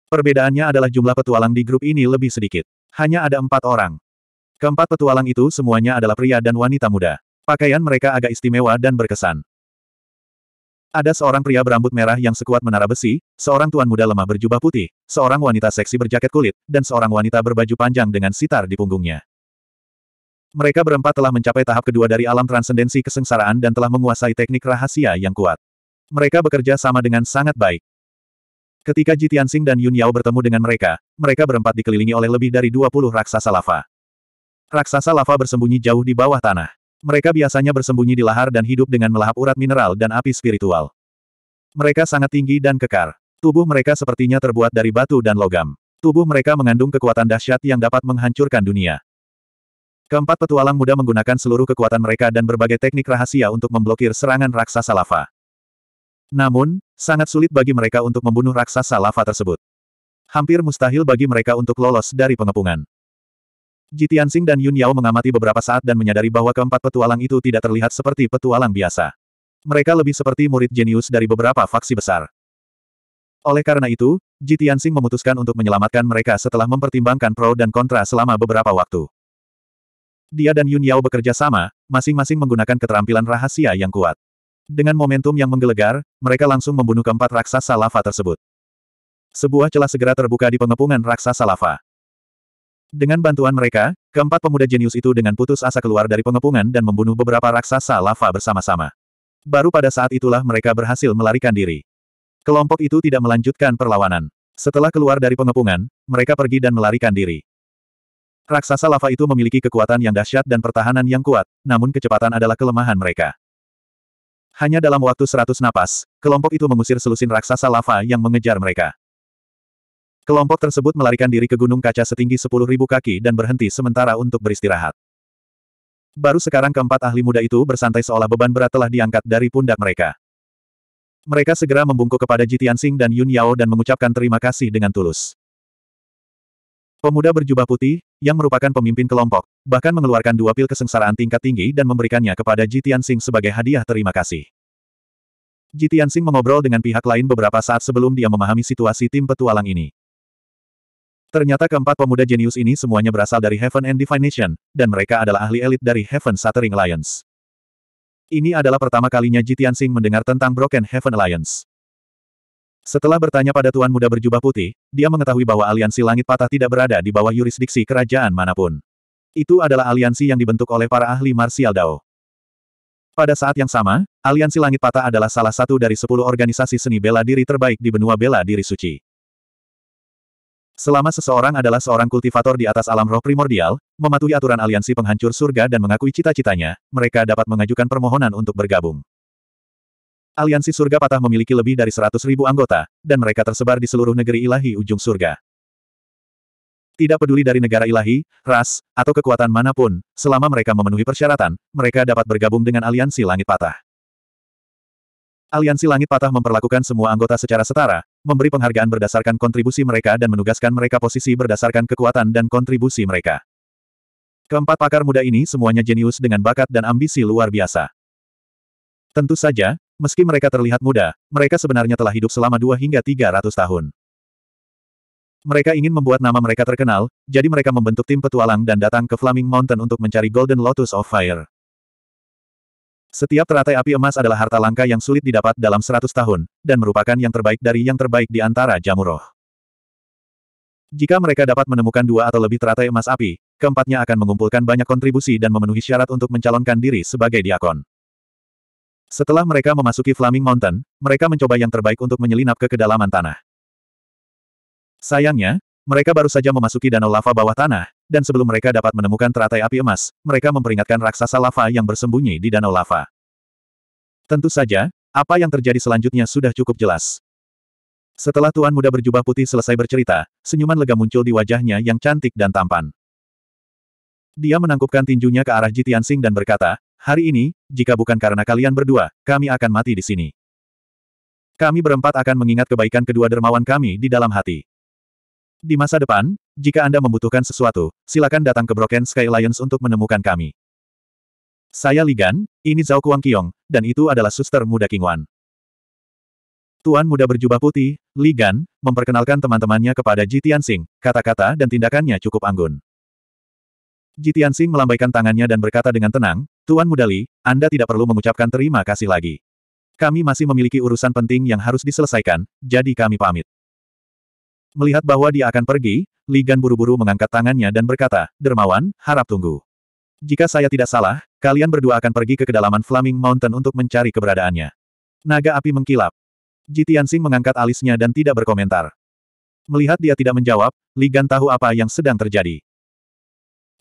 Perbedaannya adalah jumlah petualang di grup ini lebih sedikit. Hanya ada empat orang. Keempat petualang itu semuanya adalah pria dan wanita muda. Pakaian mereka agak istimewa dan berkesan. Ada seorang pria berambut merah yang sekuat menara besi, seorang tuan muda lemah berjubah putih, seorang wanita seksi berjaket kulit, dan seorang wanita berbaju panjang dengan sitar di punggungnya. Mereka berempat telah mencapai tahap kedua dari alam transendensi kesengsaraan dan telah menguasai teknik rahasia yang kuat. Mereka bekerja sama dengan sangat baik. Ketika Ji Tianxing dan Yun Yao bertemu dengan mereka, mereka berempat dikelilingi oleh lebih dari 20 raksasa lava. Raksasa lava bersembunyi jauh di bawah tanah. Mereka biasanya bersembunyi di lahar dan hidup dengan melahap urat mineral dan api spiritual. Mereka sangat tinggi dan kekar. Tubuh mereka sepertinya terbuat dari batu dan logam. Tubuh mereka mengandung kekuatan dahsyat yang dapat menghancurkan dunia. Keempat petualang muda menggunakan seluruh kekuatan mereka dan berbagai teknik rahasia untuk memblokir serangan raksasa lava. Namun, sangat sulit bagi mereka untuk membunuh raksasa lava tersebut. Hampir mustahil bagi mereka untuk lolos dari pengepungan. Jitiansing dan Yun Yao mengamati beberapa saat dan menyadari bahwa keempat petualang itu tidak terlihat seperti petualang biasa. Mereka lebih seperti murid jenius dari beberapa faksi besar. Oleh karena itu, Jitiansing memutuskan untuk menyelamatkan mereka setelah mempertimbangkan pro dan kontra selama beberapa waktu dia dan Yun Yao bekerja sama, masing-masing menggunakan keterampilan rahasia yang kuat. Dengan momentum yang menggelegar, mereka langsung membunuh keempat raksasa lava tersebut. Sebuah celah segera terbuka di pengepungan raksasa lava. Dengan bantuan mereka, keempat pemuda jenius itu dengan putus asa keluar dari pengepungan dan membunuh beberapa raksasa lava bersama-sama. Baru pada saat itulah mereka berhasil melarikan diri. Kelompok itu tidak melanjutkan perlawanan. Setelah keluar dari pengepungan, mereka pergi dan melarikan diri. Raksasa lava itu memiliki kekuatan yang dahsyat dan pertahanan yang kuat, namun kecepatan adalah kelemahan mereka. Hanya dalam waktu seratus napas, kelompok itu mengusir selusin raksasa lava yang mengejar mereka. Kelompok tersebut melarikan diri ke gunung kaca setinggi sepuluh ribu kaki dan berhenti sementara untuk beristirahat. Baru sekarang keempat ahli muda itu bersantai seolah beban berat telah diangkat dari pundak mereka. Mereka segera membungkuk kepada Jitian Sing dan Yun Yao dan mengucapkan terima kasih dengan tulus. Pemuda berjubah putih, yang merupakan pemimpin kelompok, bahkan mengeluarkan dua pil kesengsaraan tingkat tinggi dan memberikannya kepada Jitian Singh sebagai hadiah terima kasih. Jitian Singh mengobrol dengan pihak lain beberapa saat sebelum dia memahami situasi tim petualang ini. Ternyata keempat pemuda jenius ini semuanya berasal dari Heaven and Divination, dan mereka adalah ahli elit dari Heaven Shattering Alliance. Ini adalah pertama kalinya Jitian Singh mendengar tentang Broken Heaven Alliance. Setelah bertanya pada tuan muda berjubah putih, dia mengetahui bahwa aliansi langit patah tidak berada di bawah yurisdiksi kerajaan manapun. Itu adalah aliansi yang dibentuk oleh para ahli martial Dao. Pada saat yang sama, aliansi langit patah adalah salah satu dari sepuluh organisasi seni bela diri terbaik di benua bela diri suci. Selama seseorang adalah seorang kultivator di atas alam roh primordial, mematuhi aturan aliansi penghancur surga dan mengakui cita-citanya, mereka dapat mengajukan permohonan untuk bergabung. Aliansi Surga Patah memiliki lebih dari seratus ribu anggota, dan mereka tersebar di seluruh negeri ilahi ujung surga. Tidak peduli dari negara ilahi, ras, atau kekuatan manapun, selama mereka memenuhi persyaratan, mereka dapat bergabung dengan Aliansi Langit Patah. Aliansi Langit Patah memperlakukan semua anggota secara setara, memberi penghargaan berdasarkan kontribusi mereka dan menugaskan mereka posisi berdasarkan kekuatan dan kontribusi mereka. Keempat pakar muda ini semuanya jenius dengan bakat dan ambisi luar biasa. Tentu saja, Meski mereka terlihat muda, mereka sebenarnya telah hidup selama dua hingga tiga ratus tahun. Mereka ingin membuat nama mereka terkenal, jadi mereka membentuk tim petualang dan datang ke Flaming Mountain untuk mencari Golden Lotus of Fire. Setiap teratai api emas adalah harta langka yang sulit didapat dalam seratus tahun, dan merupakan yang terbaik dari yang terbaik di antara jamuroh. Jika mereka dapat menemukan dua atau lebih teratai emas api, keempatnya akan mengumpulkan banyak kontribusi dan memenuhi syarat untuk mencalonkan diri sebagai diakon. Setelah mereka memasuki Flaming Mountain, mereka mencoba yang terbaik untuk menyelinap ke kedalaman tanah. Sayangnya, mereka baru saja memasuki danau lava bawah tanah, dan sebelum mereka dapat menemukan teratai api emas, mereka memperingatkan raksasa lava yang bersembunyi di danau lava. Tentu saja, apa yang terjadi selanjutnya sudah cukup jelas. Setelah tuan muda berjubah putih selesai bercerita, senyuman lega muncul di wajahnya yang cantik dan tampan. Dia menangkupkan tinjunya ke arah Jitian Jitiansing dan berkata, Hari ini, jika bukan karena kalian berdua, kami akan mati di sini. Kami berempat akan mengingat kebaikan kedua dermawan kami di dalam hati. Di masa depan, jika Anda membutuhkan sesuatu, silakan datang ke Broken Sky Lions untuk menemukan kami. Saya Ligan, ini Zhao Kuang Kiong, dan itu adalah suster muda King Wan. Tuan muda berjubah putih, Ligan, memperkenalkan teman-temannya kepada Ji Tianxing, kata-kata dan tindakannya cukup anggun. Jitian Sing melambaikan tangannya dan berkata dengan tenang, Tuan Mudali, Anda tidak perlu mengucapkan terima kasih lagi. Kami masih memiliki urusan penting yang harus diselesaikan, jadi kami pamit. Melihat bahwa dia akan pergi, Ligan buru-buru mengangkat tangannya dan berkata, Dermawan, harap tunggu. Jika saya tidak salah, kalian berdua akan pergi ke kedalaman Flaming Mountain untuk mencari keberadaannya. Naga api mengkilap. Jitian mengangkat alisnya dan tidak berkomentar. Melihat dia tidak menjawab, Ligan tahu apa yang sedang terjadi.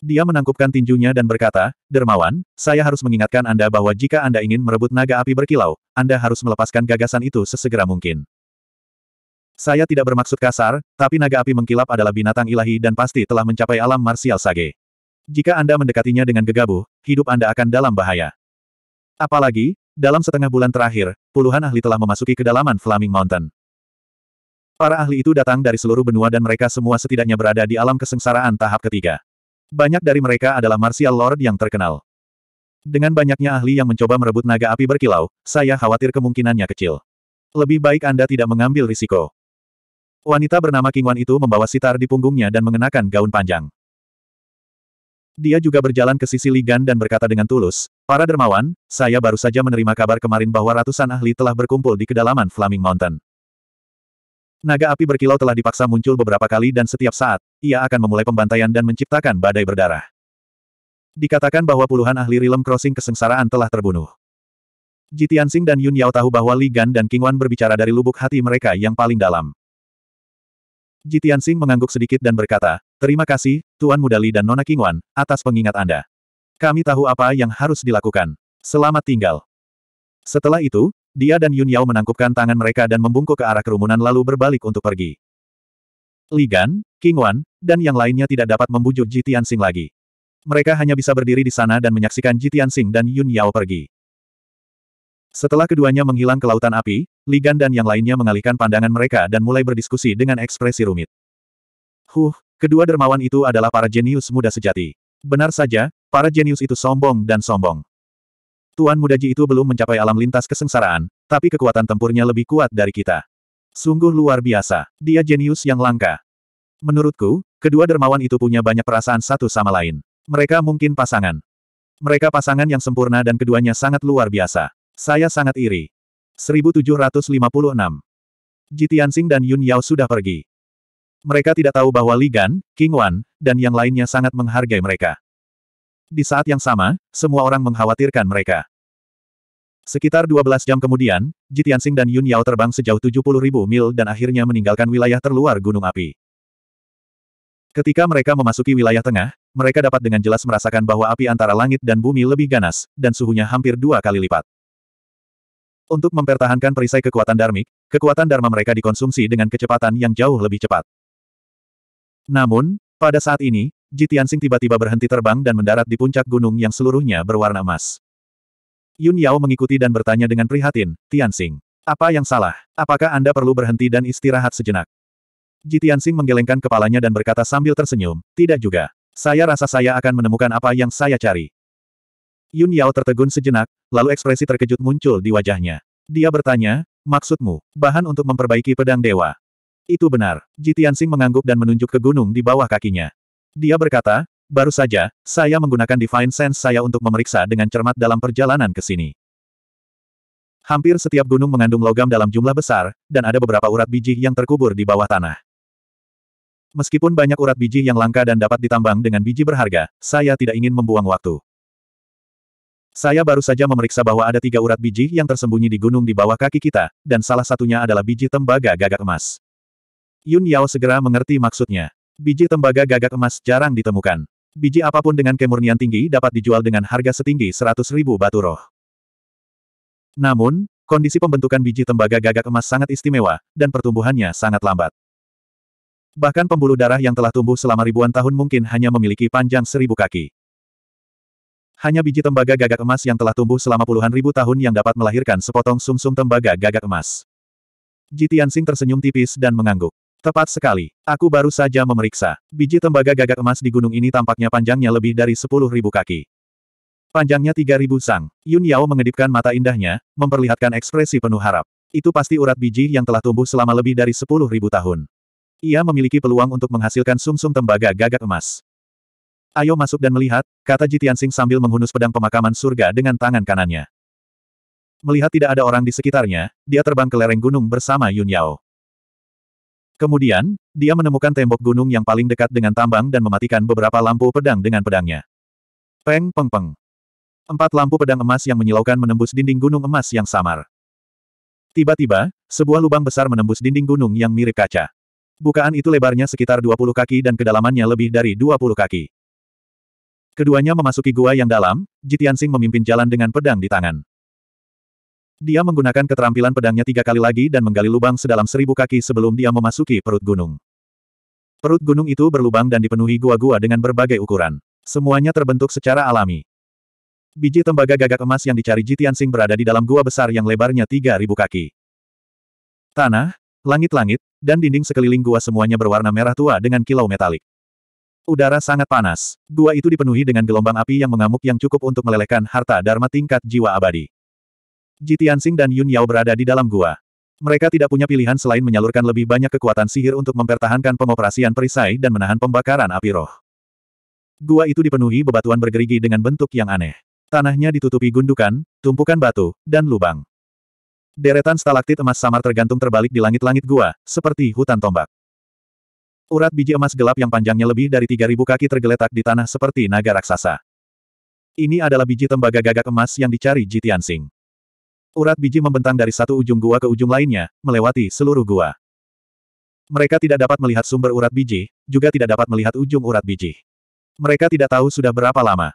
Dia menangkupkan tinjunya dan berkata, Dermawan, saya harus mengingatkan Anda bahwa jika Anda ingin merebut naga api berkilau, Anda harus melepaskan gagasan itu sesegera mungkin. Saya tidak bermaksud kasar, tapi naga api mengkilap adalah binatang ilahi dan pasti telah mencapai alam marsial sage. Jika Anda mendekatinya dengan gegabah, hidup Anda akan dalam bahaya. Apalagi, dalam setengah bulan terakhir, puluhan ahli telah memasuki kedalaman Flaming Mountain. Para ahli itu datang dari seluruh benua dan mereka semua setidaknya berada di alam kesengsaraan tahap ketiga. Banyak dari mereka adalah martial lord yang terkenal. Dengan banyaknya ahli yang mencoba merebut naga api berkilau, saya khawatir kemungkinannya kecil. Lebih baik Anda tidak mengambil risiko. Wanita bernama King Wan itu membawa sitar di punggungnya dan mengenakan gaun panjang. Dia juga berjalan ke sisi Ligan dan berkata dengan tulus, Para dermawan, saya baru saja menerima kabar kemarin bahwa ratusan ahli telah berkumpul di kedalaman Flaming Mountain. Naga api berkilau telah dipaksa muncul beberapa kali dan setiap saat, ia akan memulai pembantaian dan menciptakan badai berdarah. Dikatakan bahwa puluhan ahli Rilem Crossing kesengsaraan telah terbunuh. Ji Tianxing dan Yun Yao tahu bahwa Li Gan dan Wan berbicara dari lubuk hati mereka yang paling dalam. Ji Tianxing mengangguk sedikit dan berkata, Terima kasih, Tuan Muda Li dan Nona King Wan, atas pengingat Anda. Kami tahu apa yang harus dilakukan. Selamat tinggal. Setelah itu, dia dan Yun Yao menangkupkan tangan mereka dan membungkuk ke arah kerumunan lalu berbalik untuk pergi. Li Gan, King Wan, dan yang lainnya tidak dapat membujuk Ji Tianxing lagi. Mereka hanya bisa berdiri di sana dan menyaksikan Ji Tianxing dan Yun Yao pergi. Setelah keduanya menghilang ke lautan api, Li Gan dan yang lainnya mengalihkan pandangan mereka dan mulai berdiskusi dengan ekspresi rumit. Huh, kedua dermawan itu adalah para jenius muda sejati. Benar saja, para jenius itu sombong dan sombong. Tuan Mudaji itu belum mencapai alam lintas kesengsaraan, tapi kekuatan tempurnya lebih kuat dari kita. Sungguh luar biasa, dia jenius yang langka. Menurutku, kedua dermawan itu punya banyak perasaan satu sama lain. Mereka mungkin pasangan. Mereka pasangan yang sempurna dan keduanya sangat luar biasa. Saya sangat iri. 1756 Ji dan Yun Yao sudah pergi. Mereka tidak tahu bahwa Li Gan, King Wan, dan yang lainnya sangat menghargai mereka. Di saat yang sama, semua orang mengkhawatirkan mereka. Sekitar 12 jam kemudian, Jitiansing dan Yun Yao terbang sejauh 70 ribu mil dan akhirnya meninggalkan wilayah terluar Gunung Api. Ketika mereka memasuki wilayah tengah, mereka dapat dengan jelas merasakan bahwa api antara langit dan bumi lebih ganas, dan suhunya hampir dua kali lipat. Untuk mempertahankan perisai kekuatan dharmik, kekuatan dharma mereka dikonsumsi dengan kecepatan yang jauh lebih cepat. Namun, pada saat ini, Jitiansing tiba-tiba berhenti terbang dan mendarat di puncak gunung yang seluruhnya berwarna emas. Yun Yao mengikuti dan bertanya dengan prihatin, Tian Apa yang salah? Apakah Anda perlu berhenti dan istirahat sejenak? Ji Tian menggelengkan kepalanya dan berkata sambil tersenyum, tidak juga. Saya rasa saya akan menemukan apa yang saya cari. Yun Yao tertegun sejenak, lalu ekspresi terkejut muncul di wajahnya. Dia bertanya, maksudmu, bahan untuk memperbaiki pedang dewa? Itu benar. Ji Tianxing mengangguk dan menunjuk ke gunung di bawah kakinya. Dia berkata, Baru saja, saya menggunakan Divine Sense saya untuk memeriksa dengan cermat dalam perjalanan ke sini. Hampir setiap gunung mengandung logam dalam jumlah besar, dan ada beberapa urat biji yang terkubur di bawah tanah. Meskipun banyak urat biji yang langka dan dapat ditambang dengan biji berharga, saya tidak ingin membuang waktu. Saya baru saja memeriksa bahwa ada tiga urat biji yang tersembunyi di gunung di bawah kaki kita, dan salah satunya adalah biji tembaga gagak emas. Yun Yao segera mengerti maksudnya. Biji tembaga gagak emas jarang ditemukan. Biji apapun dengan kemurnian tinggi dapat dijual dengan harga setinggi 100 ribu batu roh. Namun, kondisi pembentukan biji tembaga gagak emas sangat istimewa, dan pertumbuhannya sangat lambat. Bahkan pembuluh darah yang telah tumbuh selama ribuan tahun mungkin hanya memiliki panjang seribu kaki. Hanya biji tembaga gagak emas yang telah tumbuh selama puluhan ribu tahun yang dapat melahirkan sepotong sumsum -sum tembaga gagak emas. Jitian sing tersenyum tipis dan mengangguk. Tepat sekali. Aku baru saja memeriksa. Biji tembaga gagak emas di gunung ini tampaknya panjangnya lebih dari 10.000 kaki. Panjangnya 3.000 sang. Yun Yao mengedipkan mata indahnya, memperlihatkan ekspresi penuh harap. Itu pasti urat biji yang telah tumbuh selama lebih dari 10.000 tahun. Ia memiliki peluang untuk menghasilkan sumsum -sum tembaga gagak emas. Ayo masuk dan melihat, kata Tianxing sambil menghunus pedang pemakaman surga dengan tangan kanannya. Melihat tidak ada orang di sekitarnya, dia terbang ke lereng gunung bersama Yun Yao. Kemudian, dia menemukan tembok gunung yang paling dekat dengan tambang dan mematikan beberapa lampu pedang dengan pedangnya. Peng peng peng. Empat lampu pedang emas yang menyilaukan menembus dinding gunung emas yang samar. Tiba-tiba, sebuah lubang besar menembus dinding gunung yang mirip kaca. Bukaan itu lebarnya sekitar 20 kaki dan kedalamannya lebih dari 20 kaki. Keduanya memasuki gua yang dalam, Jitiansing memimpin jalan dengan pedang di tangan. Dia menggunakan keterampilan pedangnya tiga kali lagi dan menggali lubang sedalam seribu kaki sebelum dia memasuki perut gunung. Perut gunung itu berlubang dan dipenuhi gua-gua dengan berbagai ukuran. Semuanya terbentuk secara alami. Biji tembaga gagak emas yang dicari Jitian Jitiansing berada di dalam gua besar yang lebarnya 3.000 kaki. Tanah, langit-langit, dan dinding sekeliling gua semuanya berwarna merah tua dengan kilau metalik. Udara sangat panas. Gua itu dipenuhi dengan gelombang api yang mengamuk yang cukup untuk melelehkan harta dharma tingkat jiwa abadi. Ji Tianxing dan Yun Yao berada di dalam gua. Mereka tidak punya pilihan selain menyalurkan lebih banyak kekuatan sihir untuk mempertahankan pengoperasian perisai dan menahan pembakaran api roh. Gua itu dipenuhi bebatuan bergerigi dengan bentuk yang aneh. Tanahnya ditutupi gundukan, tumpukan batu, dan lubang. Deretan stalaktit emas samar tergantung terbalik di langit-langit gua, seperti hutan tombak. Urat biji emas gelap yang panjangnya lebih dari 3.000 kaki tergeletak di tanah seperti naga raksasa. Ini adalah biji tembaga gagak emas yang dicari Jitian Sing. Urat biji membentang dari satu ujung gua ke ujung lainnya, melewati seluruh gua. Mereka tidak dapat melihat sumber urat biji, juga tidak dapat melihat ujung urat biji. Mereka tidak tahu sudah berapa lama.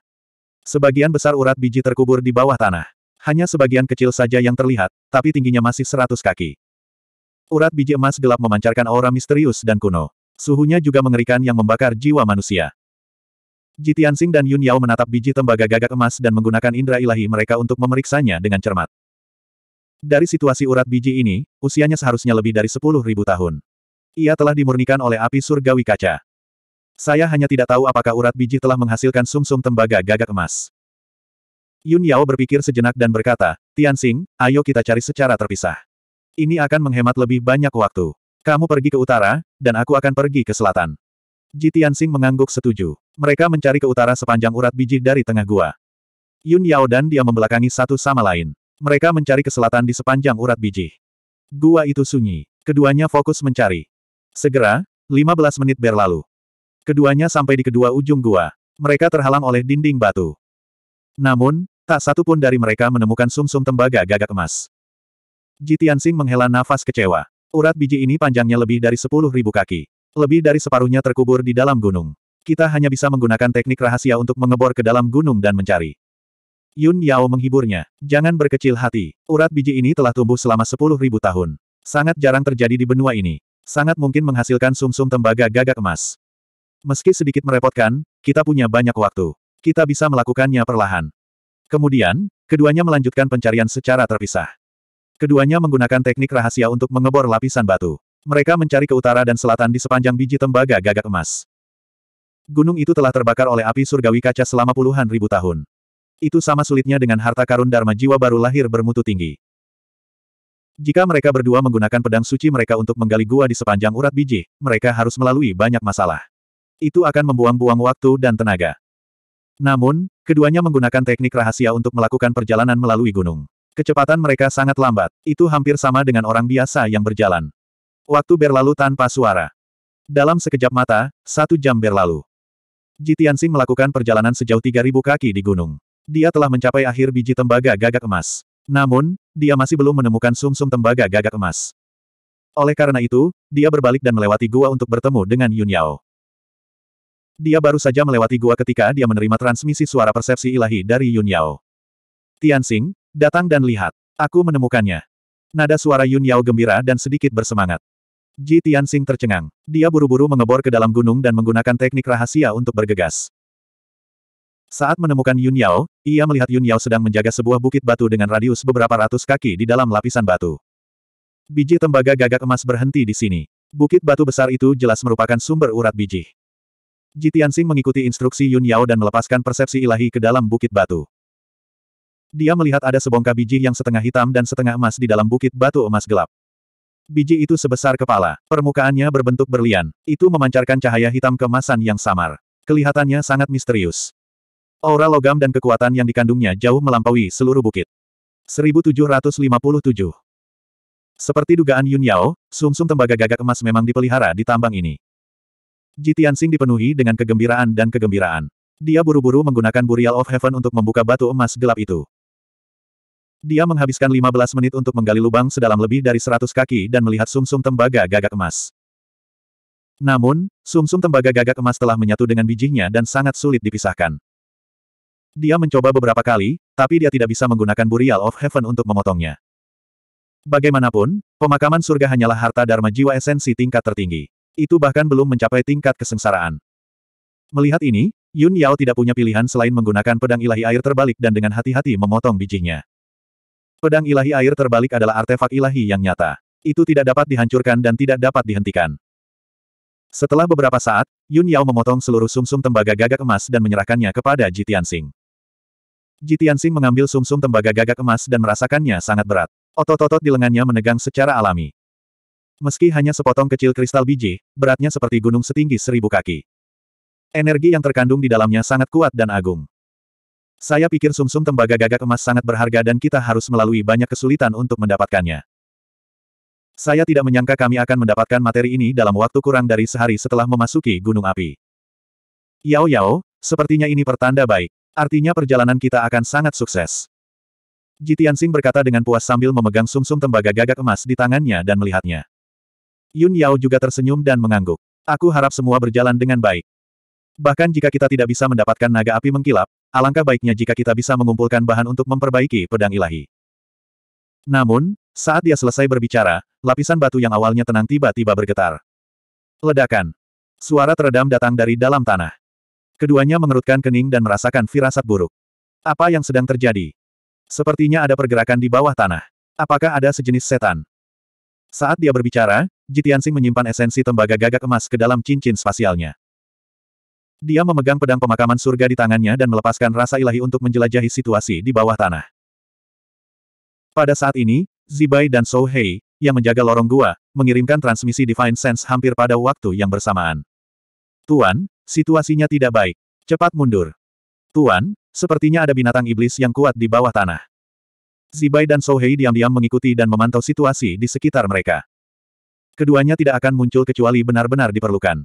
Sebagian besar urat biji terkubur di bawah tanah. Hanya sebagian kecil saja yang terlihat, tapi tingginya masih seratus kaki. Urat biji emas gelap memancarkan aura misterius dan kuno. Suhunya juga mengerikan yang membakar jiwa manusia. Tianxing dan Yun Yao menatap biji tembaga gagak emas dan menggunakan indera ilahi mereka untuk memeriksanya dengan cermat. Dari situasi urat biji ini, usianya seharusnya lebih dari sepuluh ribu tahun. Ia telah dimurnikan oleh api surgawi kaca. Saya hanya tidak tahu apakah urat biji telah menghasilkan sumsum -sum tembaga gagak emas. Yun Yao berpikir sejenak dan berkata, Tianxing, ayo kita cari secara terpisah. Ini akan menghemat lebih banyak waktu. Kamu pergi ke utara, dan aku akan pergi ke selatan. Ji Tianxing mengangguk setuju. Mereka mencari ke utara sepanjang urat biji dari tengah gua. Yun Yao dan dia membelakangi satu sama lain. Mereka mencari ke selatan di sepanjang urat biji. Gua itu sunyi. Keduanya fokus mencari. Segera, 15 menit berlalu. Keduanya sampai di kedua ujung gua. Mereka terhalang oleh dinding batu. Namun, tak satu pun dari mereka menemukan sumsum -sum tembaga gagak emas. Jitiansing menghela nafas kecewa. Urat biji ini panjangnya lebih dari 10.000 kaki. Lebih dari separuhnya terkubur di dalam gunung. Kita hanya bisa menggunakan teknik rahasia untuk mengebor ke dalam gunung dan mencari. Yun Yao menghiburnya. Jangan berkecil hati. Urat biji ini telah tumbuh selama sepuluh ribu tahun. Sangat jarang terjadi di benua ini. Sangat mungkin menghasilkan sumsum -sum tembaga gagak emas. Meski sedikit merepotkan, kita punya banyak waktu. Kita bisa melakukannya perlahan. Kemudian, keduanya melanjutkan pencarian secara terpisah. Keduanya menggunakan teknik rahasia untuk mengebor lapisan batu. Mereka mencari ke utara dan selatan di sepanjang biji tembaga gagak emas. Gunung itu telah terbakar oleh api surgawi kaca selama puluhan ribu tahun. Itu sama sulitnya dengan harta karun Dharma jiwa baru lahir bermutu tinggi. Jika mereka berdua menggunakan pedang suci mereka untuk menggali gua di sepanjang urat biji, mereka harus melalui banyak masalah. Itu akan membuang-buang waktu dan tenaga. Namun, keduanya menggunakan teknik rahasia untuk melakukan perjalanan melalui gunung. Kecepatan mereka sangat lambat, itu hampir sama dengan orang biasa yang berjalan. Waktu berlalu tanpa suara. Dalam sekejap mata, satu jam berlalu. Jitiansing melakukan perjalanan sejauh 3.000 kaki di gunung. Dia telah mencapai akhir biji tembaga gagak emas. Namun, dia masih belum menemukan sumsum -sum tembaga gagak emas. Oleh karena itu, dia berbalik dan melewati gua untuk bertemu dengan Yun Yao. Dia baru saja melewati gua ketika dia menerima transmisi suara persepsi ilahi dari Yun Yao. Tianxing, datang dan lihat. Aku menemukannya. Nada suara Yun Yao gembira dan sedikit bersemangat. Ji Tianxing tercengang. Dia buru-buru mengebor ke dalam gunung dan menggunakan teknik rahasia untuk bergegas. Saat menemukan Yun Yao, ia melihat Yun Yao sedang menjaga sebuah bukit batu dengan radius beberapa ratus kaki di dalam lapisan batu. Biji tembaga gagak emas berhenti di sini. Bukit batu besar itu jelas merupakan sumber urat biji. Jitiansing mengikuti instruksi Yun Yao dan melepaskan persepsi ilahi ke dalam bukit batu. Dia melihat ada sebongkah biji yang setengah hitam dan setengah emas di dalam bukit batu emas gelap. Biji itu sebesar kepala, permukaannya berbentuk berlian, itu memancarkan cahaya hitam kemasan yang samar. Kelihatannya sangat misterius. Aura logam dan kekuatan yang dikandungnya jauh melampaui seluruh bukit. 1757 Seperti dugaan Yun Yao, sumsum tembaga gagak emas memang dipelihara di tambang ini. Jitiansing dipenuhi dengan kegembiraan dan kegembiraan. Dia buru-buru menggunakan Burial of Heaven untuk membuka batu emas gelap itu. Dia menghabiskan 15 menit untuk menggali lubang sedalam lebih dari 100 kaki dan melihat sumsum tembaga gagak emas. Namun, sumsum tembaga gagak emas telah menyatu dengan bijinya dan sangat sulit dipisahkan. Dia mencoba beberapa kali, tapi dia tidak bisa menggunakan Burial of Heaven untuk memotongnya. Bagaimanapun, pemakaman surga hanyalah harta dharma jiwa esensi tingkat tertinggi. Itu bahkan belum mencapai tingkat kesengsaraan. Melihat ini, Yun Yao tidak punya pilihan selain menggunakan pedang ilahi air terbalik dan dengan hati-hati memotong bijinya. Pedang ilahi air terbalik adalah artefak ilahi yang nyata. Itu tidak dapat dihancurkan dan tidak dapat dihentikan. Setelah beberapa saat, Yun Yao memotong seluruh sumsum -sum tembaga gagak emas dan menyerahkannya kepada Jitian Singh. Jitiansing mengambil sumsum -sum tembaga gagak emas dan merasakannya sangat berat. Otot-otot di lengannya menegang secara alami. Meski hanya sepotong kecil kristal biji, beratnya seperti gunung setinggi seribu kaki. Energi yang terkandung di dalamnya sangat kuat dan agung. Saya pikir sumsum -sum tembaga gagak emas sangat berharga dan kita harus melalui banyak kesulitan untuk mendapatkannya. Saya tidak menyangka kami akan mendapatkan materi ini dalam waktu kurang dari sehari setelah memasuki gunung api. Yao Yao, sepertinya ini pertanda baik. Artinya perjalanan kita akan sangat sukses. Tianxing berkata dengan puas sambil memegang sumsum -sum tembaga gagak emas di tangannya dan melihatnya. Yun Yao juga tersenyum dan mengangguk. Aku harap semua berjalan dengan baik. Bahkan jika kita tidak bisa mendapatkan naga api mengkilap, alangkah baiknya jika kita bisa mengumpulkan bahan untuk memperbaiki pedang ilahi. Namun, saat dia selesai berbicara, lapisan batu yang awalnya tenang tiba-tiba bergetar. Ledakan. Suara teredam datang dari dalam tanah. Keduanya mengerutkan kening dan merasakan firasat buruk. Apa yang sedang terjadi? Sepertinya ada pergerakan di bawah tanah. Apakah ada sejenis setan? Saat dia berbicara, Jitiansing menyimpan esensi tembaga gagak emas ke dalam cincin spasialnya. Dia memegang pedang pemakaman surga di tangannya dan melepaskan rasa ilahi untuk menjelajahi situasi di bawah tanah. Pada saat ini, Zibai dan Sohei yang menjaga lorong gua, mengirimkan transmisi Divine Sense hampir pada waktu yang bersamaan. Tuan, Situasinya tidak baik. Cepat mundur. Tuan, sepertinya ada binatang iblis yang kuat di bawah tanah. Zibai dan Sohei diam-diam mengikuti dan memantau situasi di sekitar mereka. Keduanya tidak akan muncul kecuali benar-benar diperlukan.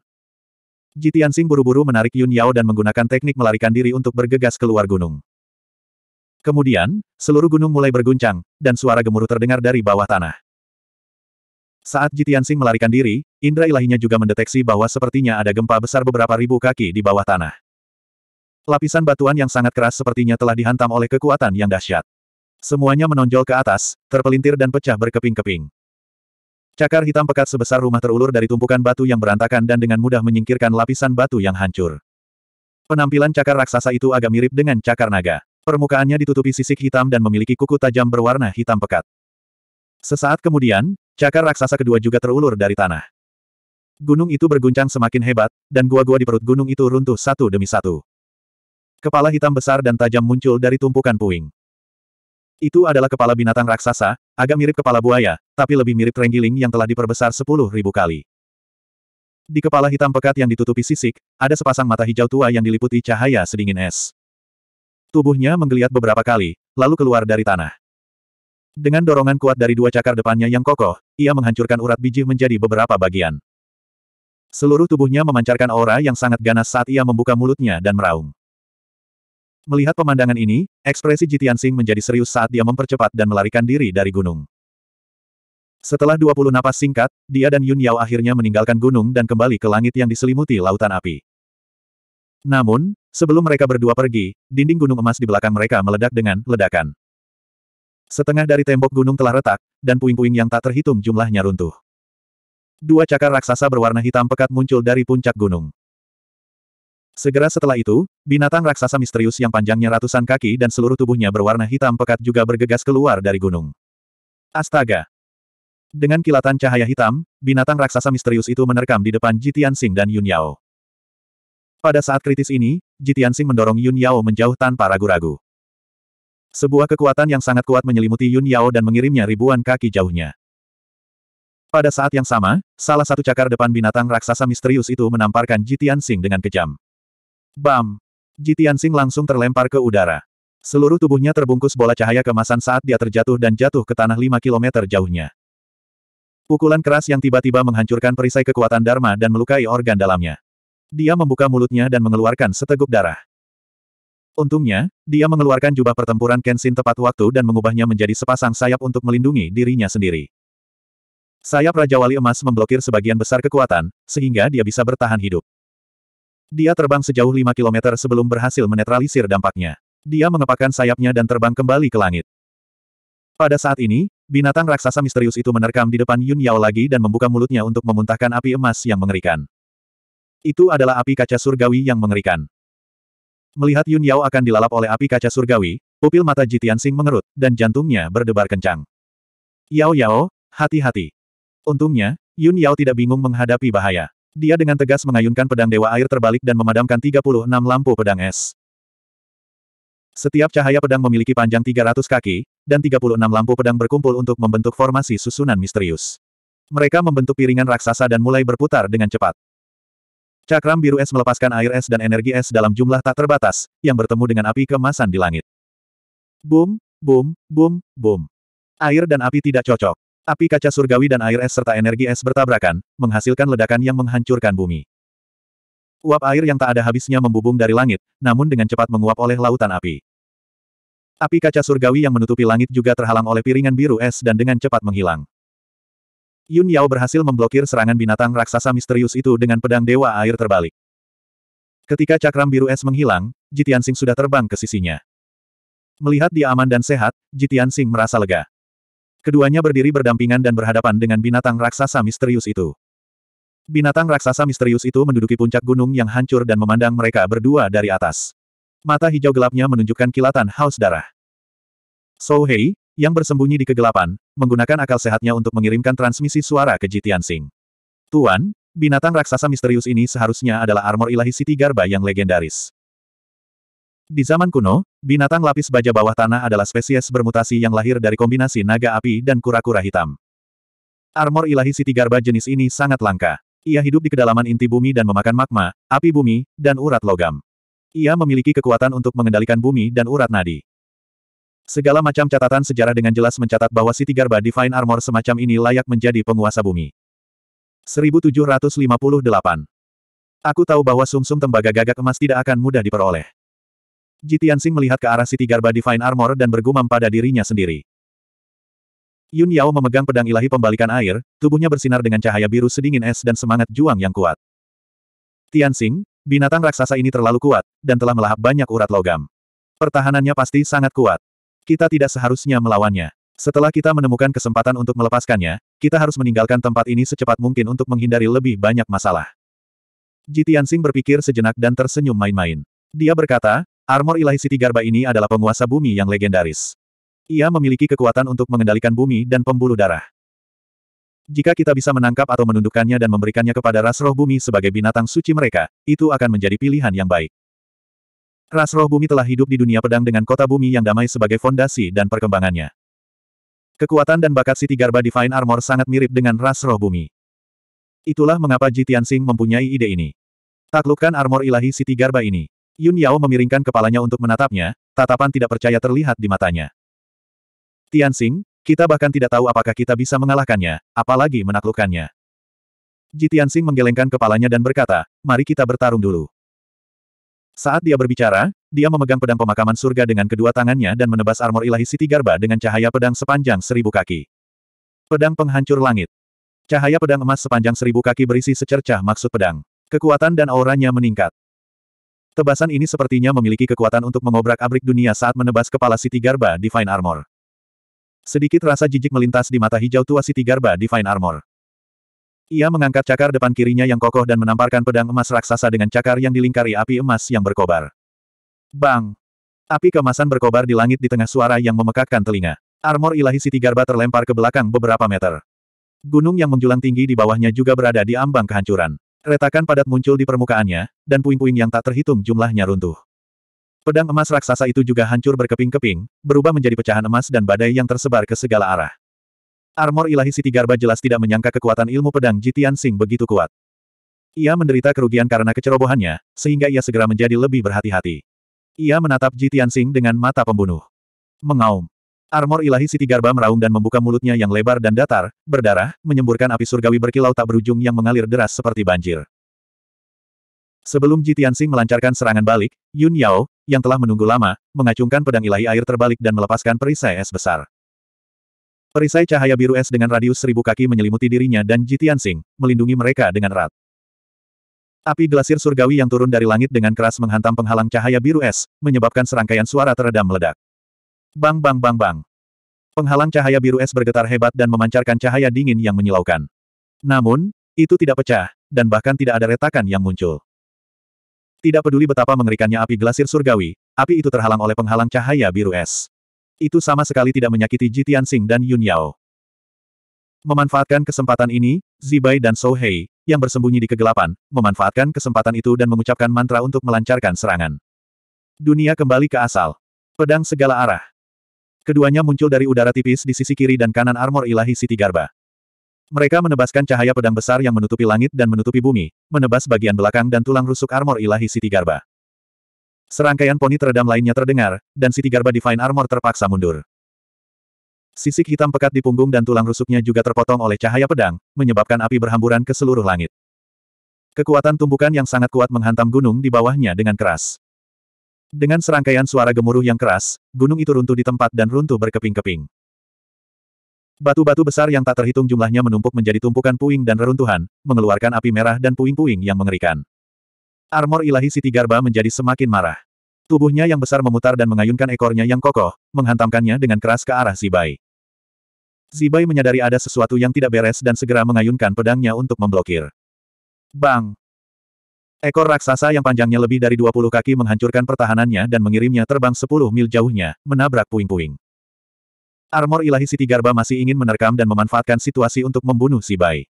Jitiansing buru-buru menarik Yun Yao dan menggunakan teknik melarikan diri untuk bergegas keluar gunung. Kemudian, seluruh gunung mulai berguncang, dan suara gemuruh terdengar dari bawah tanah. Saat Jitian Sing melarikan diri, indra ilahinya juga mendeteksi bahwa sepertinya ada gempa besar beberapa ribu kaki di bawah tanah. Lapisan batuan yang sangat keras sepertinya telah dihantam oleh kekuatan yang dahsyat. Semuanya menonjol ke atas, terpelintir dan pecah berkeping-keping. Cakar hitam pekat sebesar rumah terulur dari tumpukan batu yang berantakan dan dengan mudah menyingkirkan lapisan batu yang hancur. Penampilan cakar raksasa itu agak mirip dengan cakar naga. Permukaannya ditutupi sisik hitam dan memiliki kuku tajam berwarna hitam pekat. Sesaat kemudian, Cakar raksasa kedua juga terulur dari tanah. Gunung itu berguncang semakin hebat, dan gua-gua di perut gunung itu runtuh satu demi satu. Kepala hitam besar dan tajam muncul dari tumpukan puing. Itu adalah kepala binatang raksasa, agak mirip kepala buaya, tapi lebih mirip trenggiling yang telah diperbesar sepuluh ribu kali. Di kepala hitam pekat yang ditutupi sisik, ada sepasang mata hijau tua yang diliputi cahaya sedingin es. Tubuhnya menggeliat beberapa kali, lalu keluar dari tanah. Dengan dorongan kuat dari dua cakar depannya yang kokoh, ia menghancurkan urat biji menjadi beberapa bagian. Seluruh tubuhnya memancarkan aura yang sangat ganas saat ia membuka mulutnya dan meraung. Melihat pemandangan ini, ekspresi Jitian Sing menjadi serius saat dia mempercepat dan melarikan diri dari gunung. Setelah 20 napas singkat, dia dan Yun Yao akhirnya meninggalkan gunung dan kembali ke langit yang diselimuti lautan api. Namun, sebelum mereka berdua pergi, dinding gunung emas di belakang mereka meledak dengan ledakan. Setengah dari tembok gunung telah retak, dan puing-puing yang tak terhitung jumlahnya runtuh. Dua cakar raksasa berwarna hitam pekat muncul dari puncak gunung. Segera setelah itu, binatang raksasa misterius yang panjangnya ratusan kaki dan seluruh tubuhnya berwarna hitam pekat juga bergegas keluar dari gunung. Astaga! Dengan kilatan cahaya hitam, binatang raksasa misterius itu menerkam di depan Jitian Sing dan Yun Yao. Pada saat kritis ini, Jitian Sing mendorong Yun Yao menjauh tanpa ragu-ragu. Sebuah kekuatan yang sangat kuat menyelimuti Yun Yao dan mengirimnya ribuan kaki jauhnya. Pada saat yang sama, salah satu cakar depan binatang raksasa misterius itu menamparkan Jitian Sing dengan kejam. Bam! Jitian Sing langsung terlempar ke udara. Seluruh tubuhnya terbungkus bola cahaya kemasan saat dia terjatuh dan jatuh ke tanah 5 km jauhnya. Pukulan keras yang tiba-tiba menghancurkan perisai kekuatan Dharma dan melukai organ dalamnya. Dia membuka mulutnya dan mengeluarkan seteguk darah. Untungnya, dia mengeluarkan jubah pertempuran Kenshin tepat waktu dan mengubahnya menjadi sepasang sayap untuk melindungi dirinya sendiri. Sayap Raja Wali Emas memblokir sebagian besar kekuatan, sehingga dia bisa bertahan hidup. Dia terbang sejauh 5 km sebelum berhasil menetralisir dampaknya. Dia mengepakkan sayapnya dan terbang kembali ke langit. Pada saat ini, binatang raksasa misterius itu menerkam di depan Yun Yao lagi dan membuka mulutnya untuk memuntahkan api emas yang mengerikan. Itu adalah api kaca surgawi yang mengerikan. Melihat Yun Yao akan dilalap oleh api kaca surgawi, pupil mata Jitian Sing mengerut, dan jantungnya berdebar kencang. Yao Yao, hati-hati. Untungnya, Yun Yao tidak bingung menghadapi bahaya. Dia dengan tegas mengayunkan pedang Dewa Air terbalik dan memadamkan 36 lampu pedang es. Setiap cahaya pedang memiliki panjang 300 kaki, dan 36 lampu pedang berkumpul untuk membentuk formasi susunan misterius. Mereka membentuk piringan raksasa dan mulai berputar dengan cepat. Cakram biru es melepaskan air es dan energi es dalam jumlah tak terbatas, yang bertemu dengan api kemasan di langit. Boom, boom, boom, boom. Air dan api tidak cocok. Api kaca surgawi dan air es serta energi es bertabrakan, menghasilkan ledakan yang menghancurkan bumi. Uap air yang tak ada habisnya membubung dari langit, namun dengan cepat menguap oleh lautan api. Api kaca surgawi yang menutupi langit juga terhalang oleh piringan biru es dan dengan cepat menghilang. Yun Yao berhasil memblokir serangan binatang raksasa misterius itu dengan pedang Dewa Air terbalik. Ketika cakram biru es menghilang, Jitian Sing sudah terbang ke sisinya. Melihat dia aman dan sehat, Jitian Sing merasa lega. Keduanya berdiri berdampingan dan berhadapan dengan binatang raksasa misterius itu. Binatang raksasa misterius itu menduduki puncak gunung yang hancur dan memandang mereka berdua dari atas. Mata hijau gelapnya menunjukkan kilatan haus darah. So Hei, yang bersembunyi di kegelapan, menggunakan akal sehatnya untuk mengirimkan transmisi suara ke Jitian Sing. Tuan, binatang raksasa misterius ini seharusnya adalah armor ilahi Siti Garba yang legendaris. Di zaman kuno, binatang lapis baja bawah tanah adalah spesies bermutasi yang lahir dari kombinasi naga api dan kura-kura hitam. Armor ilahi Siti Garba jenis ini sangat langka. Ia hidup di kedalaman inti bumi dan memakan magma, api bumi, dan urat logam. Ia memiliki kekuatan untuk mengendalikan bumi dan urat nadi. Segala macam catatan sejarah dengan jelas mencatat bahwa Siti Garba Divine Armor semacam ini layak menjadi penguasa bumi. 1758. Aku tahu bahwa sumsum -sum tembaga gagak emas tidak akan mudah diperoleh. Jitiansing melihat ke arah Siti Garba Divine Armor dan bergumam pada dirinya sendiri. Yun Yao memegang pedang ilahi pembalikan air, tubuhnya bersinar dengan cahaya biru sedingin es dan semangat juang yang kuat. Tianxing, binatang raksasa ini terlalu kuat, dan telah melahap banyak urat logam. Pertahanannya pasti sangat kuat. Kita tidak seharusnya melawannya. Setelah kita menemukan kesempatan untuk melepaskannya, kita harus meninggalkan tempat ini secepat mungkin untuk menghindari lebih banyak masalah. Jitiansing berpikir sejenak dan tersenyum main-main. Dia berkata, armor ilahi Siti Garba ini adalah penguasa bumi yang legendaris. Ia memiliki kekuatan untuk mengendalikan bumi dan pembuluh darah. Jika kita bisa menangkap atau menundukkannya dan memberikannya kepada ras roh bumi sebagai binatang suci mereka, itu akan menjadi pilihan yang baik. Ras roh bumi telah hidup di dunia pedang dengan kota bumi yang damai sebagai fondasi dan perkembangannya. Kekuatan dan bakat Siti Garba Divine Armor sangat mirip dengan ras roh bumi. Itulah mengapa Jitian Sing mempunyai ide ini. Taklukkan armor ilahi Siti Garba ini. Yun Yao memiringkan kepalanya untuk menatapnya, tatapan tidak percaya terlihat di matanya. Tian kita bahkan tidak tahu apakah kita bisa mengalahkannya, apalagi menaklukkannya. Jitian Sing menggelengkan kepalanya dan berkata, mari kita bertarung dulu. Saat dia berbicara, dia memegang pedang pemakaman surga dengan kedua tangannya dan menebas armor ilahi Siti Garba dengan cahaya pedang sepanjang seribu kaki. Pedang penghancur langit. Cahaya pedang emas sepanjang seribu kaki berisi secercah maksud pedang. Kekuatan dan auranya meningkat. Tebasan ini sepertinya memiliki kekuatan untuk mengobrak-abrik dunia saat menebas kepala Siti Garba Divine Armor. Sedikit rasa jijik melintas di mata hijau tua Siti Garba Divine Armor. Ia mengangkat cakar depan kirinya yang kokoh dan menamparkan pedang emas raksasa dengan cakar yang dilingkari api emas yang berkobar. Bang! Api kemasan berkobar di langit di tengah suara yang memekakkan telinga. Armor ilahi Siti Garba terlempar ke belakang beberapa meter. Gunung yang menjulang tinggi di bawahnya juga berada di ambang kehancuran. Retakan padat muncul di permukaannya, dan puing-puing yang tak terhitung jumlahnya runtuh. Pedang emas raksasa itu juga hancur berkeping-keping, berubah menjadi pecahan emas dan badai yang tersebar ke segala arah. Armor ilahi Siti Garba jelas tidak menyangka kekuatan ilmu pedang Jitian Sing begitu kuat. Ia menderita kerugian karena kecerobohannya, sehingga ia segera menjadi lebih berhati-hati. Ia menatap Jitian Sing dengan mata pembunuh. Mengaum. Armor ilahi Siti Garba meraung dan membuka mulutnya yang lebar dan datar, berdarah, menyemburkan api surgawi berkilau tak berujung yang mengalir deras seperti banjir. Sebelum Jitian Sing melancarkan serangan balik, Yun Yao, yang telah menunggu lama, mengacungkan pedang ilahi air terbalik dan melepaskan perisai es besar. Perisai cahaya biru es dengan radius seribu kaki menyelimuti dirinya dan Ji Tianxing, melindungi mereka dengan erat. Api glasir surgawi yang turun dari langit dengan keras menghantam penghalang cahaya biru es, menyebabkan serangkaian suara teredam meledak. Bang bang bang bang. Penghalang cahaya biru es bergetar hebat dan memancarkan cahaya dingin yang menyilaukan. Namun, itu tidak pecah, dan bahkan tidak ada retakan yang muncul. Tidak peduli betapa mengerikannya api glasir surgawi, api itu terhalang oleh penghalang cahaya biru es. Itu sama sekali tidak menyakiti Ji Tianxing dan Yun Yao. Memanfaatkan kesempatan ini, Zibai dan Sou Hei, yang bersembunyi di kegelapan, memanfaatkan kesempatan itu dan mengucapkan mantra untuk melancarkan serangan. Dunia kembali ke asal. Pedang segala arah. Keduanya muncul dari udara tipis di sisi kiri dan kanan armor ilahi Siti Garba. Mereka menebaskan cahaya pedang besar yang menutupi langit dan menutupi bumi, menebas bagian belakang dan tulang rusuk armor ilahi Siti Garba. Serangkaian poni teredam lainnya terdengar, dan Siti Garba Divine Armor terpaksa mundur. Sisik hitam pekat di punggung dan tulang rusuknya juga terpotong oleh cahaya pedang, menyebabkan api berhamburan ke seluruh langit. Kekuatan tumbukan yang sangat kuat menghantam gunung di bawahnya dengan keras. Dengan serangkaian suara gemuruh yang keras, gunung itu runtuh di tempat dan runtuh berkeping-keping. Batu-batu besar yang tak terhitung jumlahnya menumpuk menjadi tumpukan puing dan reruntuhan, mengeluarkan api merah dan puing-puing yang mengerikan. Armor ilahi Siti Garba menjadi semakin marah. Tubuhnya yang besar memutar dan mengayunkan ekornya yang kokoh, menghantamkannya dengan keras ke arah Zibai. Zibai menyadari ada sesuatu yang tidak beres dan segera mengayunkan pedangnya untuk memblokir. Bang! Ekor raksasa yang panjangnya lebih dari 20 kaki menghancurkan pertahanannya dan mengirimnya terbang 10 mil jauhnya, menabrak puing-puing. Armor ilahi Siti Garba masih ingin menerkam dan memanfaatkan situasi untuk membunuh Zibai.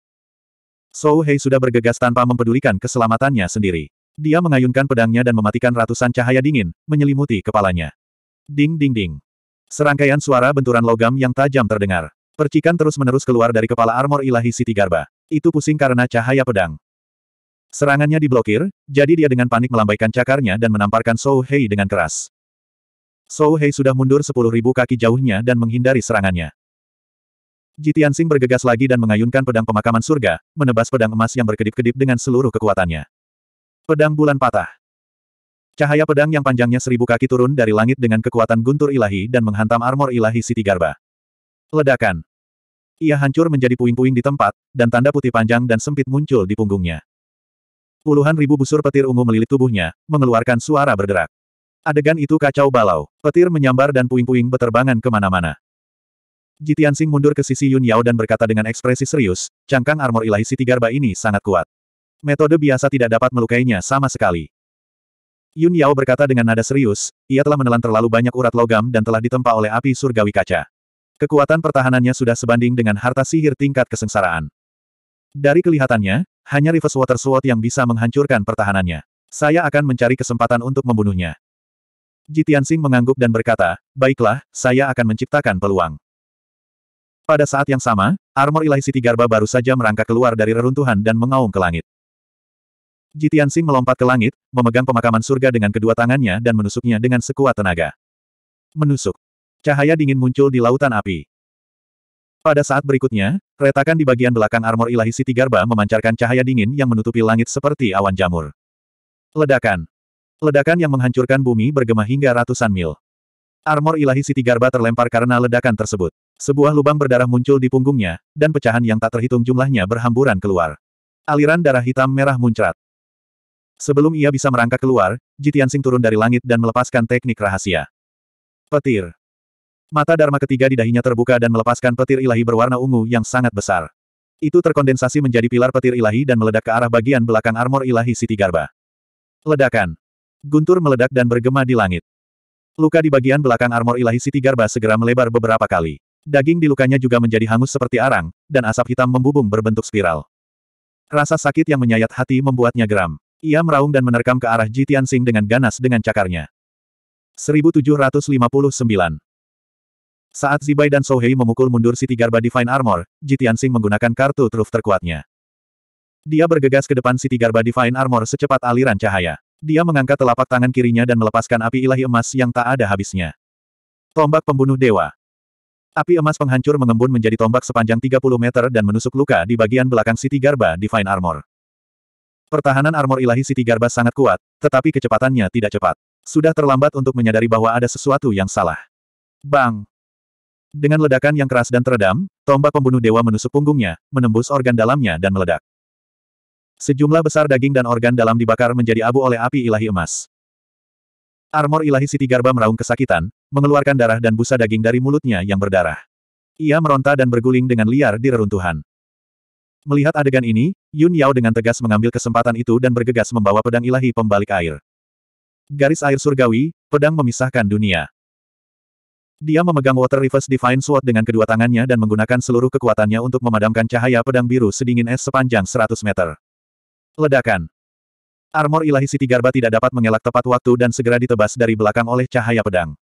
Sohei sudah bergegas tanpa mempedulikan keselamatannya sendiri. Dia mengayunkan pedangnya dan mematikan ratusan cahaya dingin, menyelimuti kepalanya. Ding ding ding. Serangkaian suara benturan logam yang tajam terdengar. Percikan terus-menerus keluar dari kepala armor ilahi Siti Garba. Itu pusing karena cahaya pedang. Serangannya diblokir, jadi dia dengan panik melambaikan cakarnya dan menamparkan Sou Hei dengan keras. Sou Hei sudah mundur sepuluh ribu kaki jauhnya dan menghindari serangannya. Jitian Sing bergegas lagi dan mengayunkan pedang pemakaman surga, menebas pedang emas yang berkedip-kedip dengan seluruh kekuatannya. Pedang Bulan Patah Cahaya pedang yang panjangnya seribu kaki turun dari langit dengan kekuatan guntur ilahi dan menghantam armor ilahi Siti Garba. Ledakan. Ia hancur menjadi puing-puing di tempat, dan tanda putih panjang dan sempit muncul di punggungnya. Puluhan ribu busur petir ungu melilit tubuhnya, mengeluarkan suara berderak. Adegan itu kacau balau. Petir menyambar dan puing-puing beterbangan kemana-mana. Jitian Sing mundur ke sisi Yun Yao dan berkata dengan ekspresi serius, cangkang armor ilahi Siti Garba ini sangat kuat metode biasa tidak dapat melukainya sama sekali. Yun Yao berkata dengan nada serius, ia telah menelan terlalu banyak urat logam dan telah ditempa oleh api surgawi kaca. Kekuatan pertahanannya sudah sebanding dengan harta sihir tingkat kesengsaraan. Dari kelihatannya, hanya Reverse Water Sword yang bisa menghancurkan pertahanannya. Saya akan mencari kesempatan untuk membunuhnya. Jitiansing mengangguk dan berkata, baiklah, saya akan menciptakan peluang. Pada saat yang sama, armor ilahi Siti Garba baru saja merangkak keluar dari reruntuhan dan mengaum ke langit. Jitian Tianxing melompat ke langit, memegang pemakaman surga dengan kedua tangannya dan menusuknya dengan sekuat tenaga. Menusuk. Cahaya dingin muncul di lautan api. Pada saat berikutnya, retakan di bagian belakang armor ilahi Siti Garba memancarkan cahaya dingin yang menutupi langit seperti awan jamur. Ledakan. Ledakan yang menghancurkan bumi bergema hingga ratusan mil. Armor ilahi Siti Garba terlempar karena ledakan tersebut. Sebuah lubang berdarah muncul di punggungnya, dan pecahan yang tak terhitung jumlahnya berhamburan keluar. Aliran darah hitam merah muncrat. Sebelum ia bisa merangkak keluar, Jitian Sing turun dari langit dan melepaskan teknik rahasia. Petir. Mata Dharma ketiga di dahinya terbuka dan melepaskan petir ilahi berwarna ungu yang sangat besar. Itu terkondensasi menjadi pilar petir ilahi dan meledak ke arah bagian belakang armor ilahi Siti Garba. Ledakan. Guntur meledak dan bergema di langit. Luka di bagian belakang armor ilahi Siti Garba segera melebar beberapa kali. Daging di lukanya juga menjadi hangus seperti arang, dan asap hitam membubung berbentuk spiral. Rasa sakit yang menyayat hati membuatnya geram. Ia meraung dan menerkam ke arah Jitian Sing dengan ganas dengan cakarnya. 1759 Saat Zibai dan Sohei memukul mundur si Garba Divine Armor, Jitian Sing menggunakan kartu truf terkuatnya. Dia bergegas ke depan si Garba Divine Armor secepat aliran cahaya. Dia mengangkat telapak tangan kirinya dan melepaskan api ilahi emas yang tak ada habisnya. Tombak pembunuh dewa. Api emas penghancur mengembun menjadi tombak sepanjang 30 meter dan menusuk luka di bagian belakang si Garba Divine Armor. Pertahanan armor ilahi Siti Garba sangat kuat, tetapi kecepatannya tidak cepat. Sudah terlambat untuk menyadari bahwa ada sesuatu yang salah. Bang! Dengan ledakan yang keras dan teredam, tombak pembunuh dewa menusuk punggungnya, menembus organ dalamnya dan meledak. Sejumlah besar daging dan organ dalam dibakar menjadi abu oleh api ilahi emas. Armor ilahi Siti Garba meraung kesakitan, mengeluarkan darah dan busa daging dari mulutnya yang berdarah. Ia meronta dan berguling dengan liar di reruntuhan. Melihat adegan ini, Yun Yao dengan tegas mengambil kesempatan itu dan bergegas membawa pedang ilahi pembalik air. Garis air surgawi, pedang memisahkan dunia. Dia memegang Water Reverse Divine Sword dengan kedua tangannya dan menggunakan seluruh kekuatannya untuk memadamkan cahaya pedang biru sedingin es sepanjang 100 meter. Ledakan. Armor ilahi Siti Garba tidak dapat mengelak tepat waktu dan segera ditebas dari belakang oleh cahaya pedang.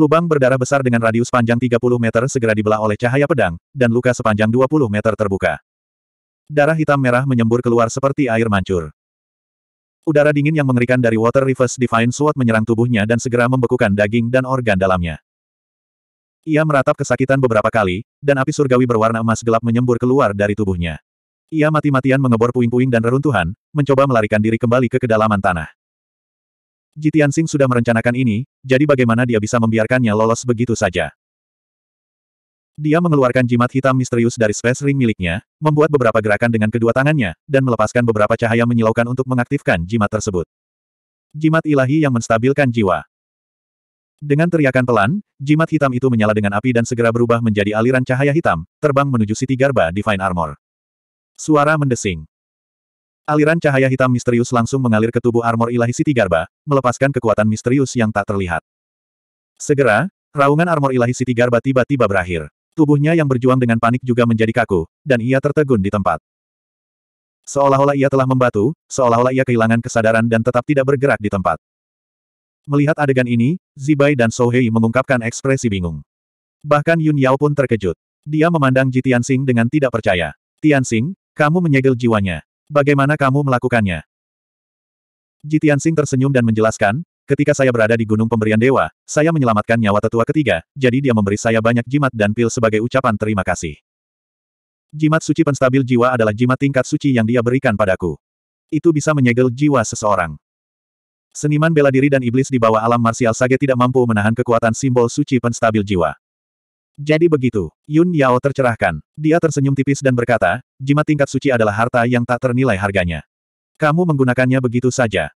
Lubang berdarah besar dengan radius panjang 30 meter segera dibelah oleh cahaya pedang, dan luka sepanjang 20 meter terbuka. Darah hitam merah menyembur keluar seperti air mancur. Udara dingin yang mengerikan dari Water Reverse Divine Sword menyerang tubuhnya dan segera membekukan daging dan organ dalamnya. Ia meratap kesakitan beberapa kali, dan api surgawi berwarna emas gelap menyembur keluar dari tubuhnya. Ia mati-matian mengebor puing-puing dan reruntuhan, mencoba melarikan diri kembali ke kedalaman tanah. Jitian Sing sudah merencanakan ini, jadi bagaimana dia bisa membiarkannya lolos begitu saja? Dia mengeluarkan jimat hitam misterius dari space ring miliknya, membuat beberapa gerakan dengan kedua tangannya, dan melepaskan beberapa cahaya menyilaukan untuk mengaktifkan jimat tersebut. Jimat ilahi yang menstabilkan jiwa. Dengan teriakan pelan, jimat hitam itu menyala dengan api dan segera berubah menjadi aliran cahaya hitam, terbang menuju Siti Garba Divine Armor. Suara mendesing. Aliran cahaya hitam misterius langsung mengalir ke tubuh armor ilahi Siti Garba, melepaskan kekuatan misterius yang tak terlihat. Segera, raungan armor ilahi Siti Garba tiba-tiba berakhir. Tubuhnya yang berjuang dengan panik juga menjadi kaku, dan ia tertegun di tempat. Seolah-olah ia telah membatu, seolah-olah ia kehilangan kesadaran dan tetap tidak bergerak di tempat. Melihat adegan ini, Zibai dan Sohei mengungkapkan ekspresi bingung. Bahkan Yun Yao pun terkejut. Dia memandang Ji Tianxing dengan tidak percaya. Tianxing, kamu menyegel jiwanya. Bagaimana kamu melakukannya? Jitian Sing tersenyum dan menjelaskan, ketika saya berada di Gunung Pemberian Dewa, saya menyelamatkan nyawa tetua ketiga, jadi dia memberi saya banyak jimat dan pil sebagai ucapan terima kasih. Jimat suci penstabil jiwa adalah jimat tingkat suci yang dia berikan padaku. Itu bisa menyegel jiwa seseorang. Seniman bela diri dan iblis di bawah alam marsial Sage tidak mampu menahan kekuatan simbol suci penstabil jiwa. Jadi begitu, Yun Yao tercerahkan. Dia tersenyum tipis dan berkata, jimat tingkat suci adalah harta yang tak ternilai harganya. Kamu menggunakannya begitu saja.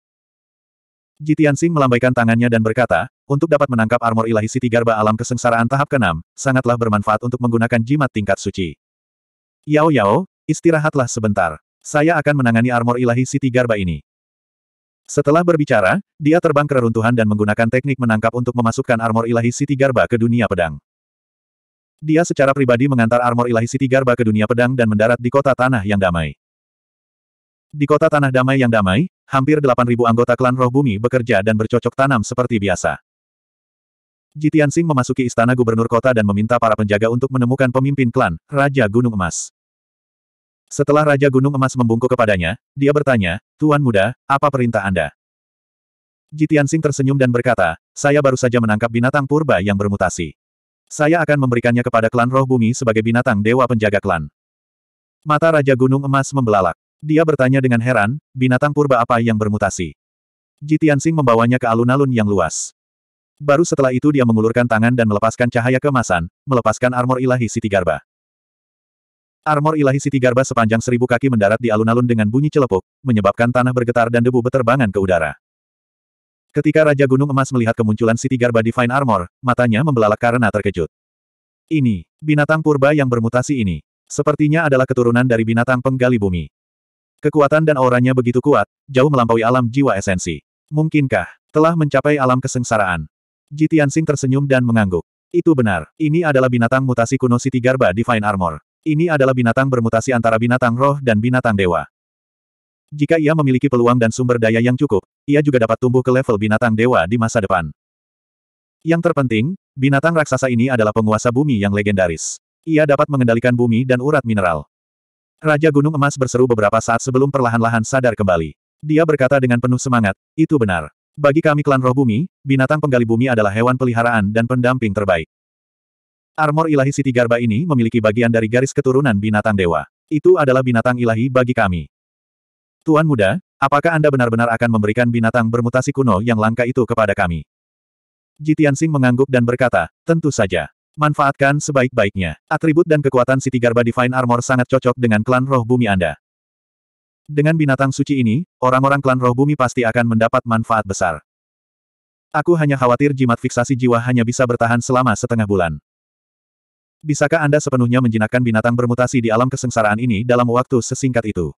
Jitian Sing melambaikan tangannya dan berkata, untuk dapat menangkap armor ilahi Siti Garba alam kesengsaraan tahap ke-6, sangatlah bermanfaat untuk menggunakan jimat tingkat suci. Yao Yao, istirahatlah sebentar. Saya akan menangani armor ilahi Siti Garba ini. Setelah berbicara, dia terbang ke reruntuhan dan menggunakan teknik menangkap untuk memasukkan armor ilahi Siti Garba ke dunia pedang. Dia secara pribadi mengantar armor ilahi Siti Garba ke dunia pedang dan mendarat di kota Tanah Yang Damai. Di kota Tanah Damai Yang Damai, hampir 8.000 anggota klan roh bumi bekerja dan bercocok tanam seperti biasa. Jitian Sing memasuki istana gubernur kota dan meminta para penjaga untuk menemukan pemimpin klan, Raja Gunung Emas. Setelah Raja Gunung Emas membungkuk kepadanya, dia bertanya, Tuan Muda, apa perintah Anda? Jitian Sing tersenyum dan berkata, saya baru saja menangkap binatang purba yang bermutasi. Saya akan memberikannya kepada klan roh bumi sebagai binatang dewa penjaga klan. Mata Raja Gunung Emas membelalak. Dia bertanya dengan heran, binatang purba apa yang bermutasi? Jitiansing membawanya ke alun-alun yang luas. Baru setelah itu dia mengulurkan tangan dan melepaskan cahaya kemasan, melepaskan armor ilahi Siti Garba. Armor ilahi Siti Garba sepanjang seribu kaki mendarat di alun-alun dengan bunyi celepuk, menyebabkan tanah bergetar dan debu beterbangan ke udara. Ketika Raja Gunung Emas melihat kemunculan Siti Garba Divine Armor, matanya membelalak karena terkejut. Ini, binatang purba yang bermutasi ini. Sepertinya adalah keturunan dari binatang penggali bumi. Kekuatan dan auranya begitu kuat, jauh melampaui alam jiwa esensi. Mungkinkah, telah mencapai alam kesengsaraan? Jitian Sing tersenyum dan mengangguk. Itu benar, ini adalah binatang mutasi kuno Siti Garba Divine Armor. Ini adalah binatang bermutasi antara binatang roh dan binatang dewa. Jika ia memiliki peluang dan sumber daya yang cukup, ia juga dapat tumbuh ke level binatang dewa di masa depan. Yang terpenting, binatang raksasa ini adalah penguasa bumi yang legendaris. Ia dapat mengendalikan bumi dan urat mineral. Raja Gunung Emas berseru beberapa saat sebelum perlahan-lahan sadar kembali. Dia berkata dengan penuh semangat, itu benar. Bagi kami klan roh bumi, binatang penggali bumi adalah hewan peliharaan dan pendamping terbaik. Armor ilahi Siti Garba ini memiliki bagian dari garis keturunan binatang dewa. Itu adalah binatang ilahi bagi kami. Tuan muda, apakah Anda benar-benar akan memberikan binatang bermutasi kuno yang langka itu kepada kami? Jitiansing mengangguk dan berkata, tentu saja. Manfaatkan sebaik-baiknya. Atribut dan kekuatan Siti Garba Divine Armor sangat cocok dengan klan roh bumi Anda. Dengan binatang suci ini, orang-orang klan roh bumi pasti akan mendapat manfaat besar. Aku hanya khawatir jimat fiksasi jiwa hanya bisa bertahan selama setengah bulan. Bisakah Anda sepenuhnya menjinakkan binatang bermutasi di alam kesengsaraan ini dalam waktu sesingkat itu?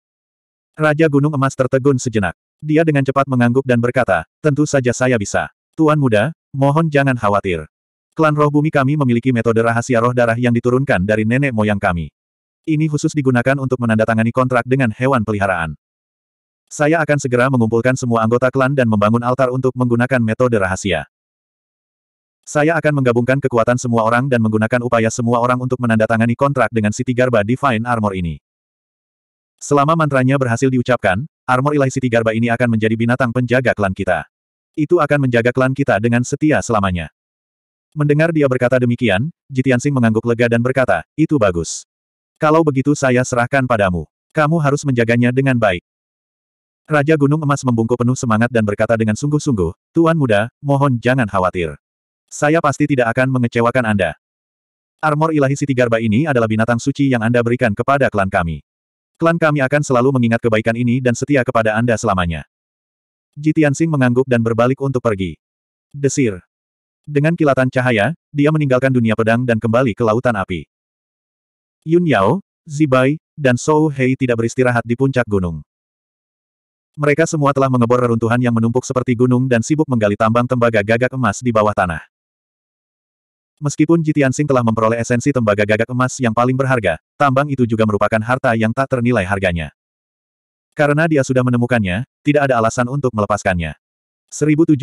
Raja Gunung Emas tertegun sejenak. Dia dengan cepat mengangguk dan berkata, tentu saja saya bisa. Tuan muda, mohon jangan khawatir. Klan roh bumi kami memiliki metode rahasia roh darah yang diturunkan dari nenek moyang kami. Ini khusus digunakan untuk menandatangani kontrak dengan hewan peliharaan. Saya akan segera mengumpulkan semua anggota klan dan membangun altar untuk menggunakan metode rahasia. Saya akan menggabungkan kekuatan semua orang dan menggunakan upaya semua orang untuk menandatangani kontrak dengan Siti Garba Divine Armor ini. Selama mantranya berhasil diucapkan, armor ilahi Siti Garba ini akan menjadi binatang penjaga klan kita. Itu akan menjaga klan kita dengan setia selamanya. Mendengar dia berkata demikian, Jitiansing mengangguk lega dan berkata, itu bagus. Kalau begitu saya serahkan padamu. Kamu harus menjaganya dengan baik. Raja Gunung Emas membungkuk penuh semangat dan berkata dengan sungguh-sungguh, Tuan muda, mohon jangan khawatir. Saya pasti tidak akan mengecewakan Anda. Armor ilahi Siti Garba ini adalah binatang suci yang Anda berikan kepada klan kami. Klan kami akan selalu mengingat kebaikan ini dan setia kepada Anda selamanya. Jitian Sing mengangguk dan berbalik untuk pergi. Desir. Dengan kilatan cahaya, dia meninggalkan dunia pedang dan kembali ke lautan api. Yun Yao, Zibai, dan Sou Hei tidak beristirahat di puncak gunung. Mereka semua telah mengebor reruntuhan yang menumpuk seperti gunung dan sibuk menggali tambang tembaga gagak emas di bawah tanah. Meskipun Jitian Sing telah memperoleh esensi tembaga gagak emas yang paling berharga, tambang itu juga merupakan harta yang tak ternilai harganya. Karena dia sudah menemukannya, tidak ada alasan untuk melepaskannya. 1760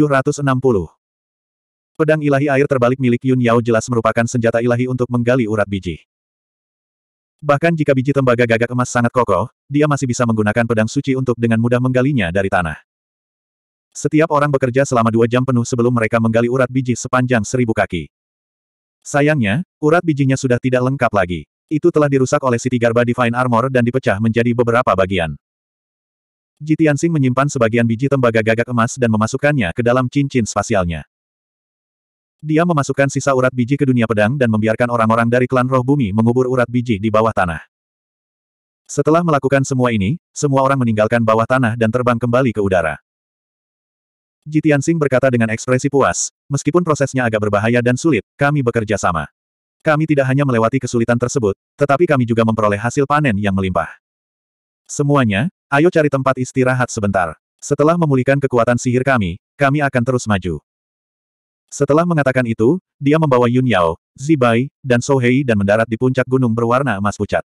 Pedang ilahi air terbalik milik Yun Yao jelas merupakan senjata ilahi untuk menggali urat biji. Bahkan jika biji tembaga gagak emas sangat kokoh, dia masih bisa menggunakan pedang suci untuk dengan mudah menggalinya dari tanah. Setiap orang bekerja selama dua jam penuh sebelum mereka menggali urat biji sepanjang seribu kaki. Sayangnya, urat bijinya sudah tidak lengkap lagi. Itu telah dirusak oleh Siti Garba Divine Armor dan dipecah menjadi beberapa bagian. Jitiansing menyimpan sebagian biji tembaga gagak emas dan memasukkannya ke dalam cincin spasialnya. Dia memasukkan sisa urat biji ke dunia pedang dan membiarkan orang-orang dari klan roh bumi mengubur urat biji di bawah tanah. Setelah melakukan semua ini, semua orang meninggalkan bawah tanah dan terbang kembali ke udara. Jitiansing berkata dengan ekspresi puas, Meskipun prosesnya agak berbahaya dan sulit, kami bekerja sama. Kami tidak hanya melewati kesulitan tersebut, tetapi kami juga memperoleh hasil panen yang melimpah. Semuanya, ayo cari tempat istirahat sebentar. Setelah memulihkan kekuatan sihir kami, kami akan terus maju. Setelah mengatakan itu, dia membawa Yun Yao, Zibai, dan Sohei dan mendarat di puncak gunung berwarna emas pucat.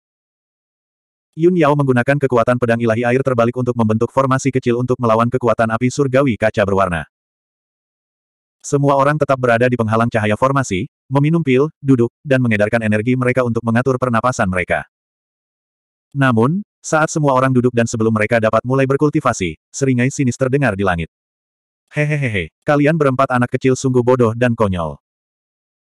Yun Yao menggunakan kekuatan pedang ilahi air terbalik untuk membentuk formasi kecil untuk melawan kekuatan api surgawi kaca berwarna. Semua orang tetap berada di penghalang cahaya formasi, meminum pil, duduk, dan mengedarkan energi mereka untuk mengatur pernapasan mereka. Namun, saat semua orang duduk dan sebelum mereka dapat mulai berkultivasi, seringai sinis terdengar di langit. Hehehehe, kalian berempat anak kecil sungguh bodoh dan konyol.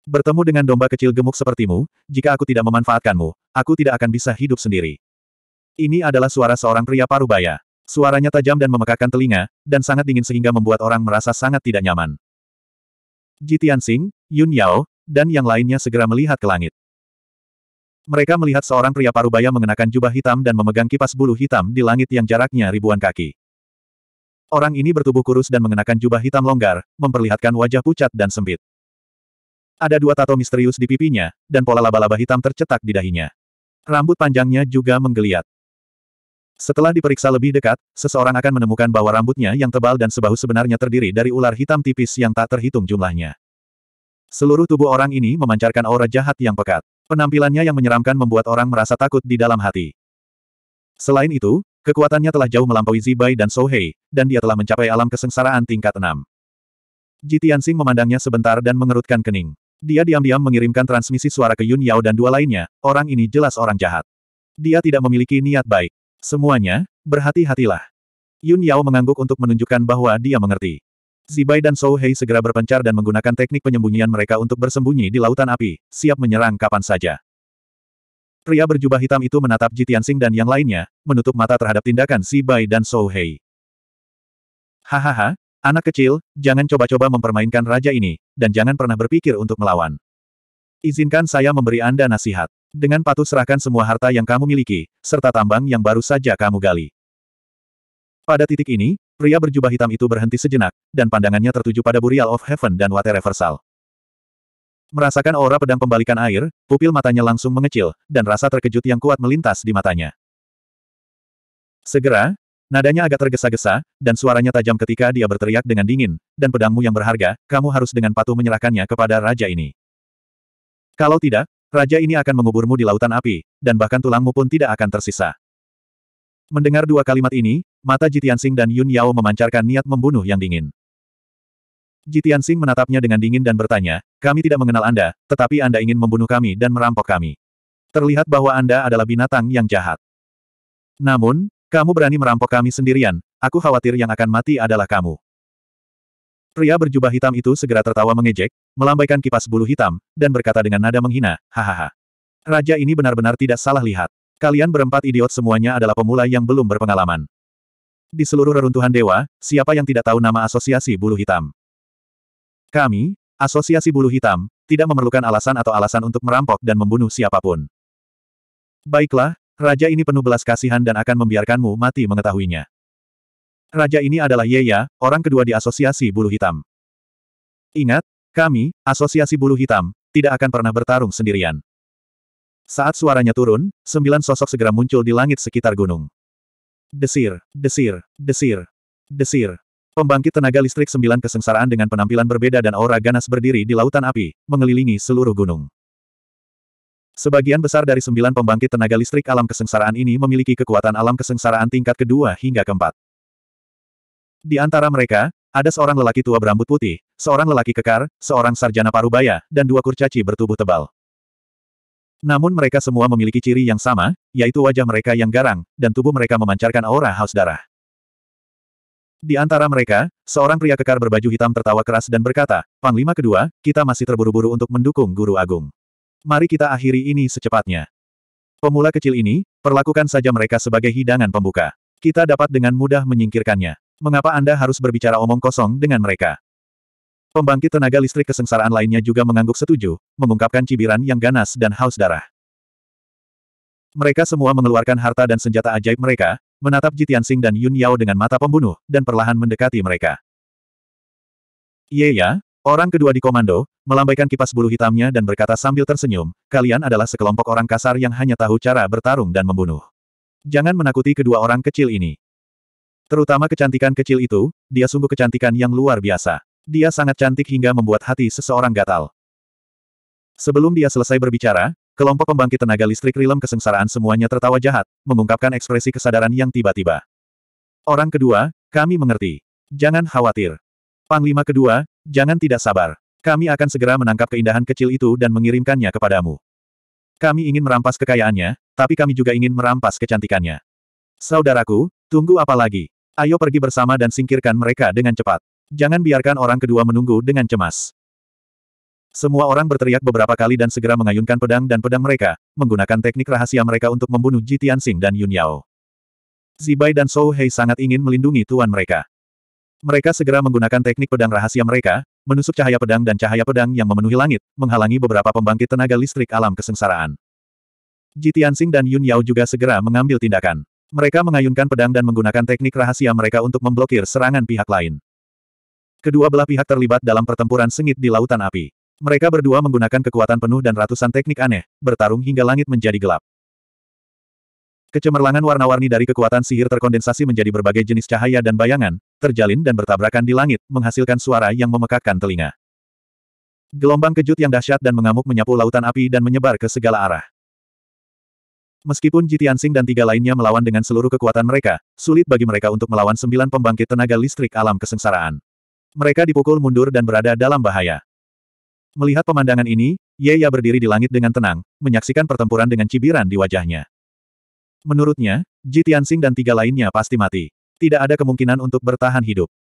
Bertemu dengan domba kecil gemuk sepertimu, jika aku tidak memanfaatkanmu, aku tidak akan bisa hidup sendiri. Ini adalah suara seorang pria parubaya. Suaranya tajam dan memekakan telinga, dan sangat dingin sehingga membuat orang merasa sangat tidak nyaman. Ji Tianxing, Yun Yao, dan yang lainnya segera melihat ke langit. Mereka melihat seorang pria parubaya mengenakan jubah hitam dan memegang kipas bulu hitam di langit yang jaraknya ribuan kaki. Orang ini bertubuh kurus dan mengenakan jubah hitam longgar, memperlihatkan wajah pucat dan sempit. Ada dua tato misterius di pipinya, dan pola laba-laba hitam tercetak di dahinya. Rambut panjangnya juga menggeliat. Setelah diperiksa lebih dekat, seseorang akan menemukan bahwa rambutnya yang tebal dan sebahu sebenarnya terdiri dari ular hitam tipis yang tak terhitung jumlahnya. Seluruh tubuh orang ini memancarkan aura jahat yang pekat. Penampilannya yang menyeramkan membuat orang merasa takut di dalam hati. Selain itu, kekuatannya telah jauh melampaui Zibai dan Sohei, dan dia telah mencapai alam kesengsaraan tingkat 6. Jitiansing memandangnya sebentar dan mengerutkan kening. Dia diam-diam mengirimkan transmisi suara ke Yun Yao dan dua lainnya, orang ini jelas orang jahat. Dia tidak memiliki niat baik. Semuanya, berhati-hatilah. Yun Yao mengangguk untuk menunjukkan bahwa dia mengerti. Zibai dan Sou Hei segera berpencar dan menggunakan teknik penyembunyian mereka untuk bersembunyi di lautan api, siap menyerang kapan saja. Pria berjubah hitam itu menatap Jitiansing dan yang lainnya, menutup mata terhadap tindakan Zibai dan Sou Hei. Hahaha, anak kecil, jangan coba-coba mempermainkan raja ini, dan jangan pernah berpikir untuk melawan. Izinkan saya memberi Anda nasihat. Dengan patuh serahkan semua harta yang kamu miliki, serta tambang yang baru saja kamu gali. Pada titik ini, pria berjubah hitam itu berhenti sejenak, dan pandangannya tertuju pada Burial of Heaven dan Water Reversal. Merasakan aura pedang pembalikan air, pupil matanya langsung mengecil, dan rasa terkejut yang kuat melintas di matanya. Segera, nadanya agak tergesa-gesa, dan suaranya tajam ketika dia berteriak dengan dingin, dan pedangmu yang berharga, kamu harus dengan patuh menyerahkannya kepada raja ini. Kalau tidak, Raja ini akan menguburmu di lautan api, dan bahkan tulangmu pun tidak akan tersisa. Mendengar dua kalimat ini, mata Jitiansing dan Yun Yao memancarkan niat membunuh yang dingin. Jitiansing menatapnya dengan dingin dan bertanya, kami tidak mengenal Anda, tetapi Anda ingin membunuh kami dan merampok kami. Terlihat bahwa Anda adalah binatang yang jahat. Namun, kamu berani merampok kami sendirian, aku khawatir yang akan mati adalah kamu. Pria berjubah hitam itu segera tertawa mengejek, melambaikan kipas bulu hitam, dan berkata dengan nada menghina, hahaha. Raja ini benar-benar tidak salah lihat. Kalian berempat idiot semuanya adalah pemula yang belum berpengalaman. Di seluruh reruntuhan dewa, siapa yang tidak tahu nama asosiasi bulu hitam? Kami, asosiasi bulu hitam, tidak memerlukan alasan atau alasan untuk merampok dan membunuh siapapun. Baiklah, raja ini penuh belas kasihan dan akan membiarkanmu mati mengetahuinya. Raja ini adalah Yeya, orang kedua di Asosiasi Bulu Hitam. Ingat, kami, Asosiasi Bulu Hitam, tidak akan pernah bertarung sendirian. Saat suaranya turun, sembilan sosok segera muncul di langit sekitar gunung. Desir, desir, desir, desir. Pembangkit tenaga listrik sembilan kesengsaraan dengan penampilan berbeda dan aura ganas berdiri di lautan api, mengelilingi seluruh gunung. Sebagian besar dari sembilan pembangkit tenaga listrik alam kesengsaraan ini memiliki kekuatan alam kesengsaraan tingkat kedua hingga keempat. Di antara mereka, ada seorang lelaki tua berambut putih, seorang lelaki kekar, seorang sarjana parubaya, dan dua kurcaci bertubuh tebal. Namun mereka semua memiliki ciri yang sama, yaitu wajah mereka yang garang, dan tubuh mereka memancarkan aura haus darah. Di antara mereka, seorang pria kekar berbaju hitam tertawa keras dan berkata, Panglima kedua, kita masih terburu-buru untuk mendukung Guru Agung. Mari kita akhiri ini secepatnya. Pemula kecil ini, perlakukan saja mereka sebagai hidangan pembuka. Kita dapat dengan mudah menyingkirkannya mengapa Anda harus berbicara omong kosong dengan mereka? Pembangkit tenaga listrik kesengsaraan lainnya juga mengangguk setuju, mengungkapkan cibiran yang ganas dan haus darah. Mereka semua mengeluarkan harta dan senjata ajaib mereka, menatap Jitiansing dan Yun Yao dengan mata pembunuh, dan perlahan mendekati mereka. Iya ya, orang kedua di komando, melambaikan kipas bulu hitamnya dan berkata sambil tersenyum, kalian adalah sekelompok orang kasar yang hanya tahu cara bertarung dan membunuh. Jangan menakuti kedua orang kecil ini. Terutama kecantikan kecil itu, dia sungguh kecantikan yang luar biasa. Dia sangat cantik hingga membuat hati seseorang gatal. Sebelum dia selesai berbicara, kelompok pembangkit tenaga listrik rilem kesengsaraan semuanya tertawa jahat, mengungkapkan ekspresi kesadaran yang tiba-tiba. Orang kedua, kami mengerti. Jangan khawatir. Panglima kedua, jangan tidak sabar. Kami akan segera menangkap keindahan kecil itu dan mengirimkannya kepadamu. Kami ingin merampas kekayaannya, tapi kami juga ingin merampas kecantikannya. Saudaraku, tunggu apa lagi? Ayo pergi bersama dan singkirkan mereka dengan cepat. Jangan biarkan orang kedua menunggu dengan cemas. Semua orang berteriak beberapa kali dan segera mengayunkan pedang dan pedang mereka, menggunakan teknik rahasia mereka untuk membunuh Ji Tianxing dan Yun Yao. Zibai dan Zhou Hei sangat ingin melindungi tuan mereka. Mereka segera menggunakan teknik pedang rahasia mereka, menusuk cahaya pedang dan cahaya pedang yang memenuhi langit, menghalangi beberapa pembangkit tenaga listrik alam kesengsaraan. Ji Tianxing dan Yun Yao juga segera mengambil tindakan. Mereka mengayunkan pedang dan menggunakan teknik rahasia mereka untuk memblokir serangan pihak lain. Kedua belah pihak terlibat dalam pertempuran sengit di lautan api. Mereka berdua menggunakan kekuatan penuh dan ratusan teknik aneh, bertarung hingga langit menjadi gelap. Kecemerlangan warna-warni dari kekuatan sihir terkondensasi menjadi berbagai jenis cahaya dan bayangan, terjalin dan bertabrakan di langit, menghasilkan suara yang memekakkan telinga. Gelombang kejut yang dahsyat dan mengamuk menyapu lautan api dan menyebar ke segala arah. Meskipun Sing dan tiga lainnya melawan dengan seluruh kekuatan mereka, sulit bagi mereka untuk melawan sembilan pembangkit tenaga listrik alam kesengsaraan. Mereka dipukul mundur dan berada dalam bahaya. Melihat pemandangan ini, Ye Ya berdiri di langit dengan tenang, menyaksikan pertempuran dengan cibiran di wajahnya. Menurutnya, Sing dan tiga lainnya pasti mati. Tidak ada kemungkinan untuk bertahan hidup.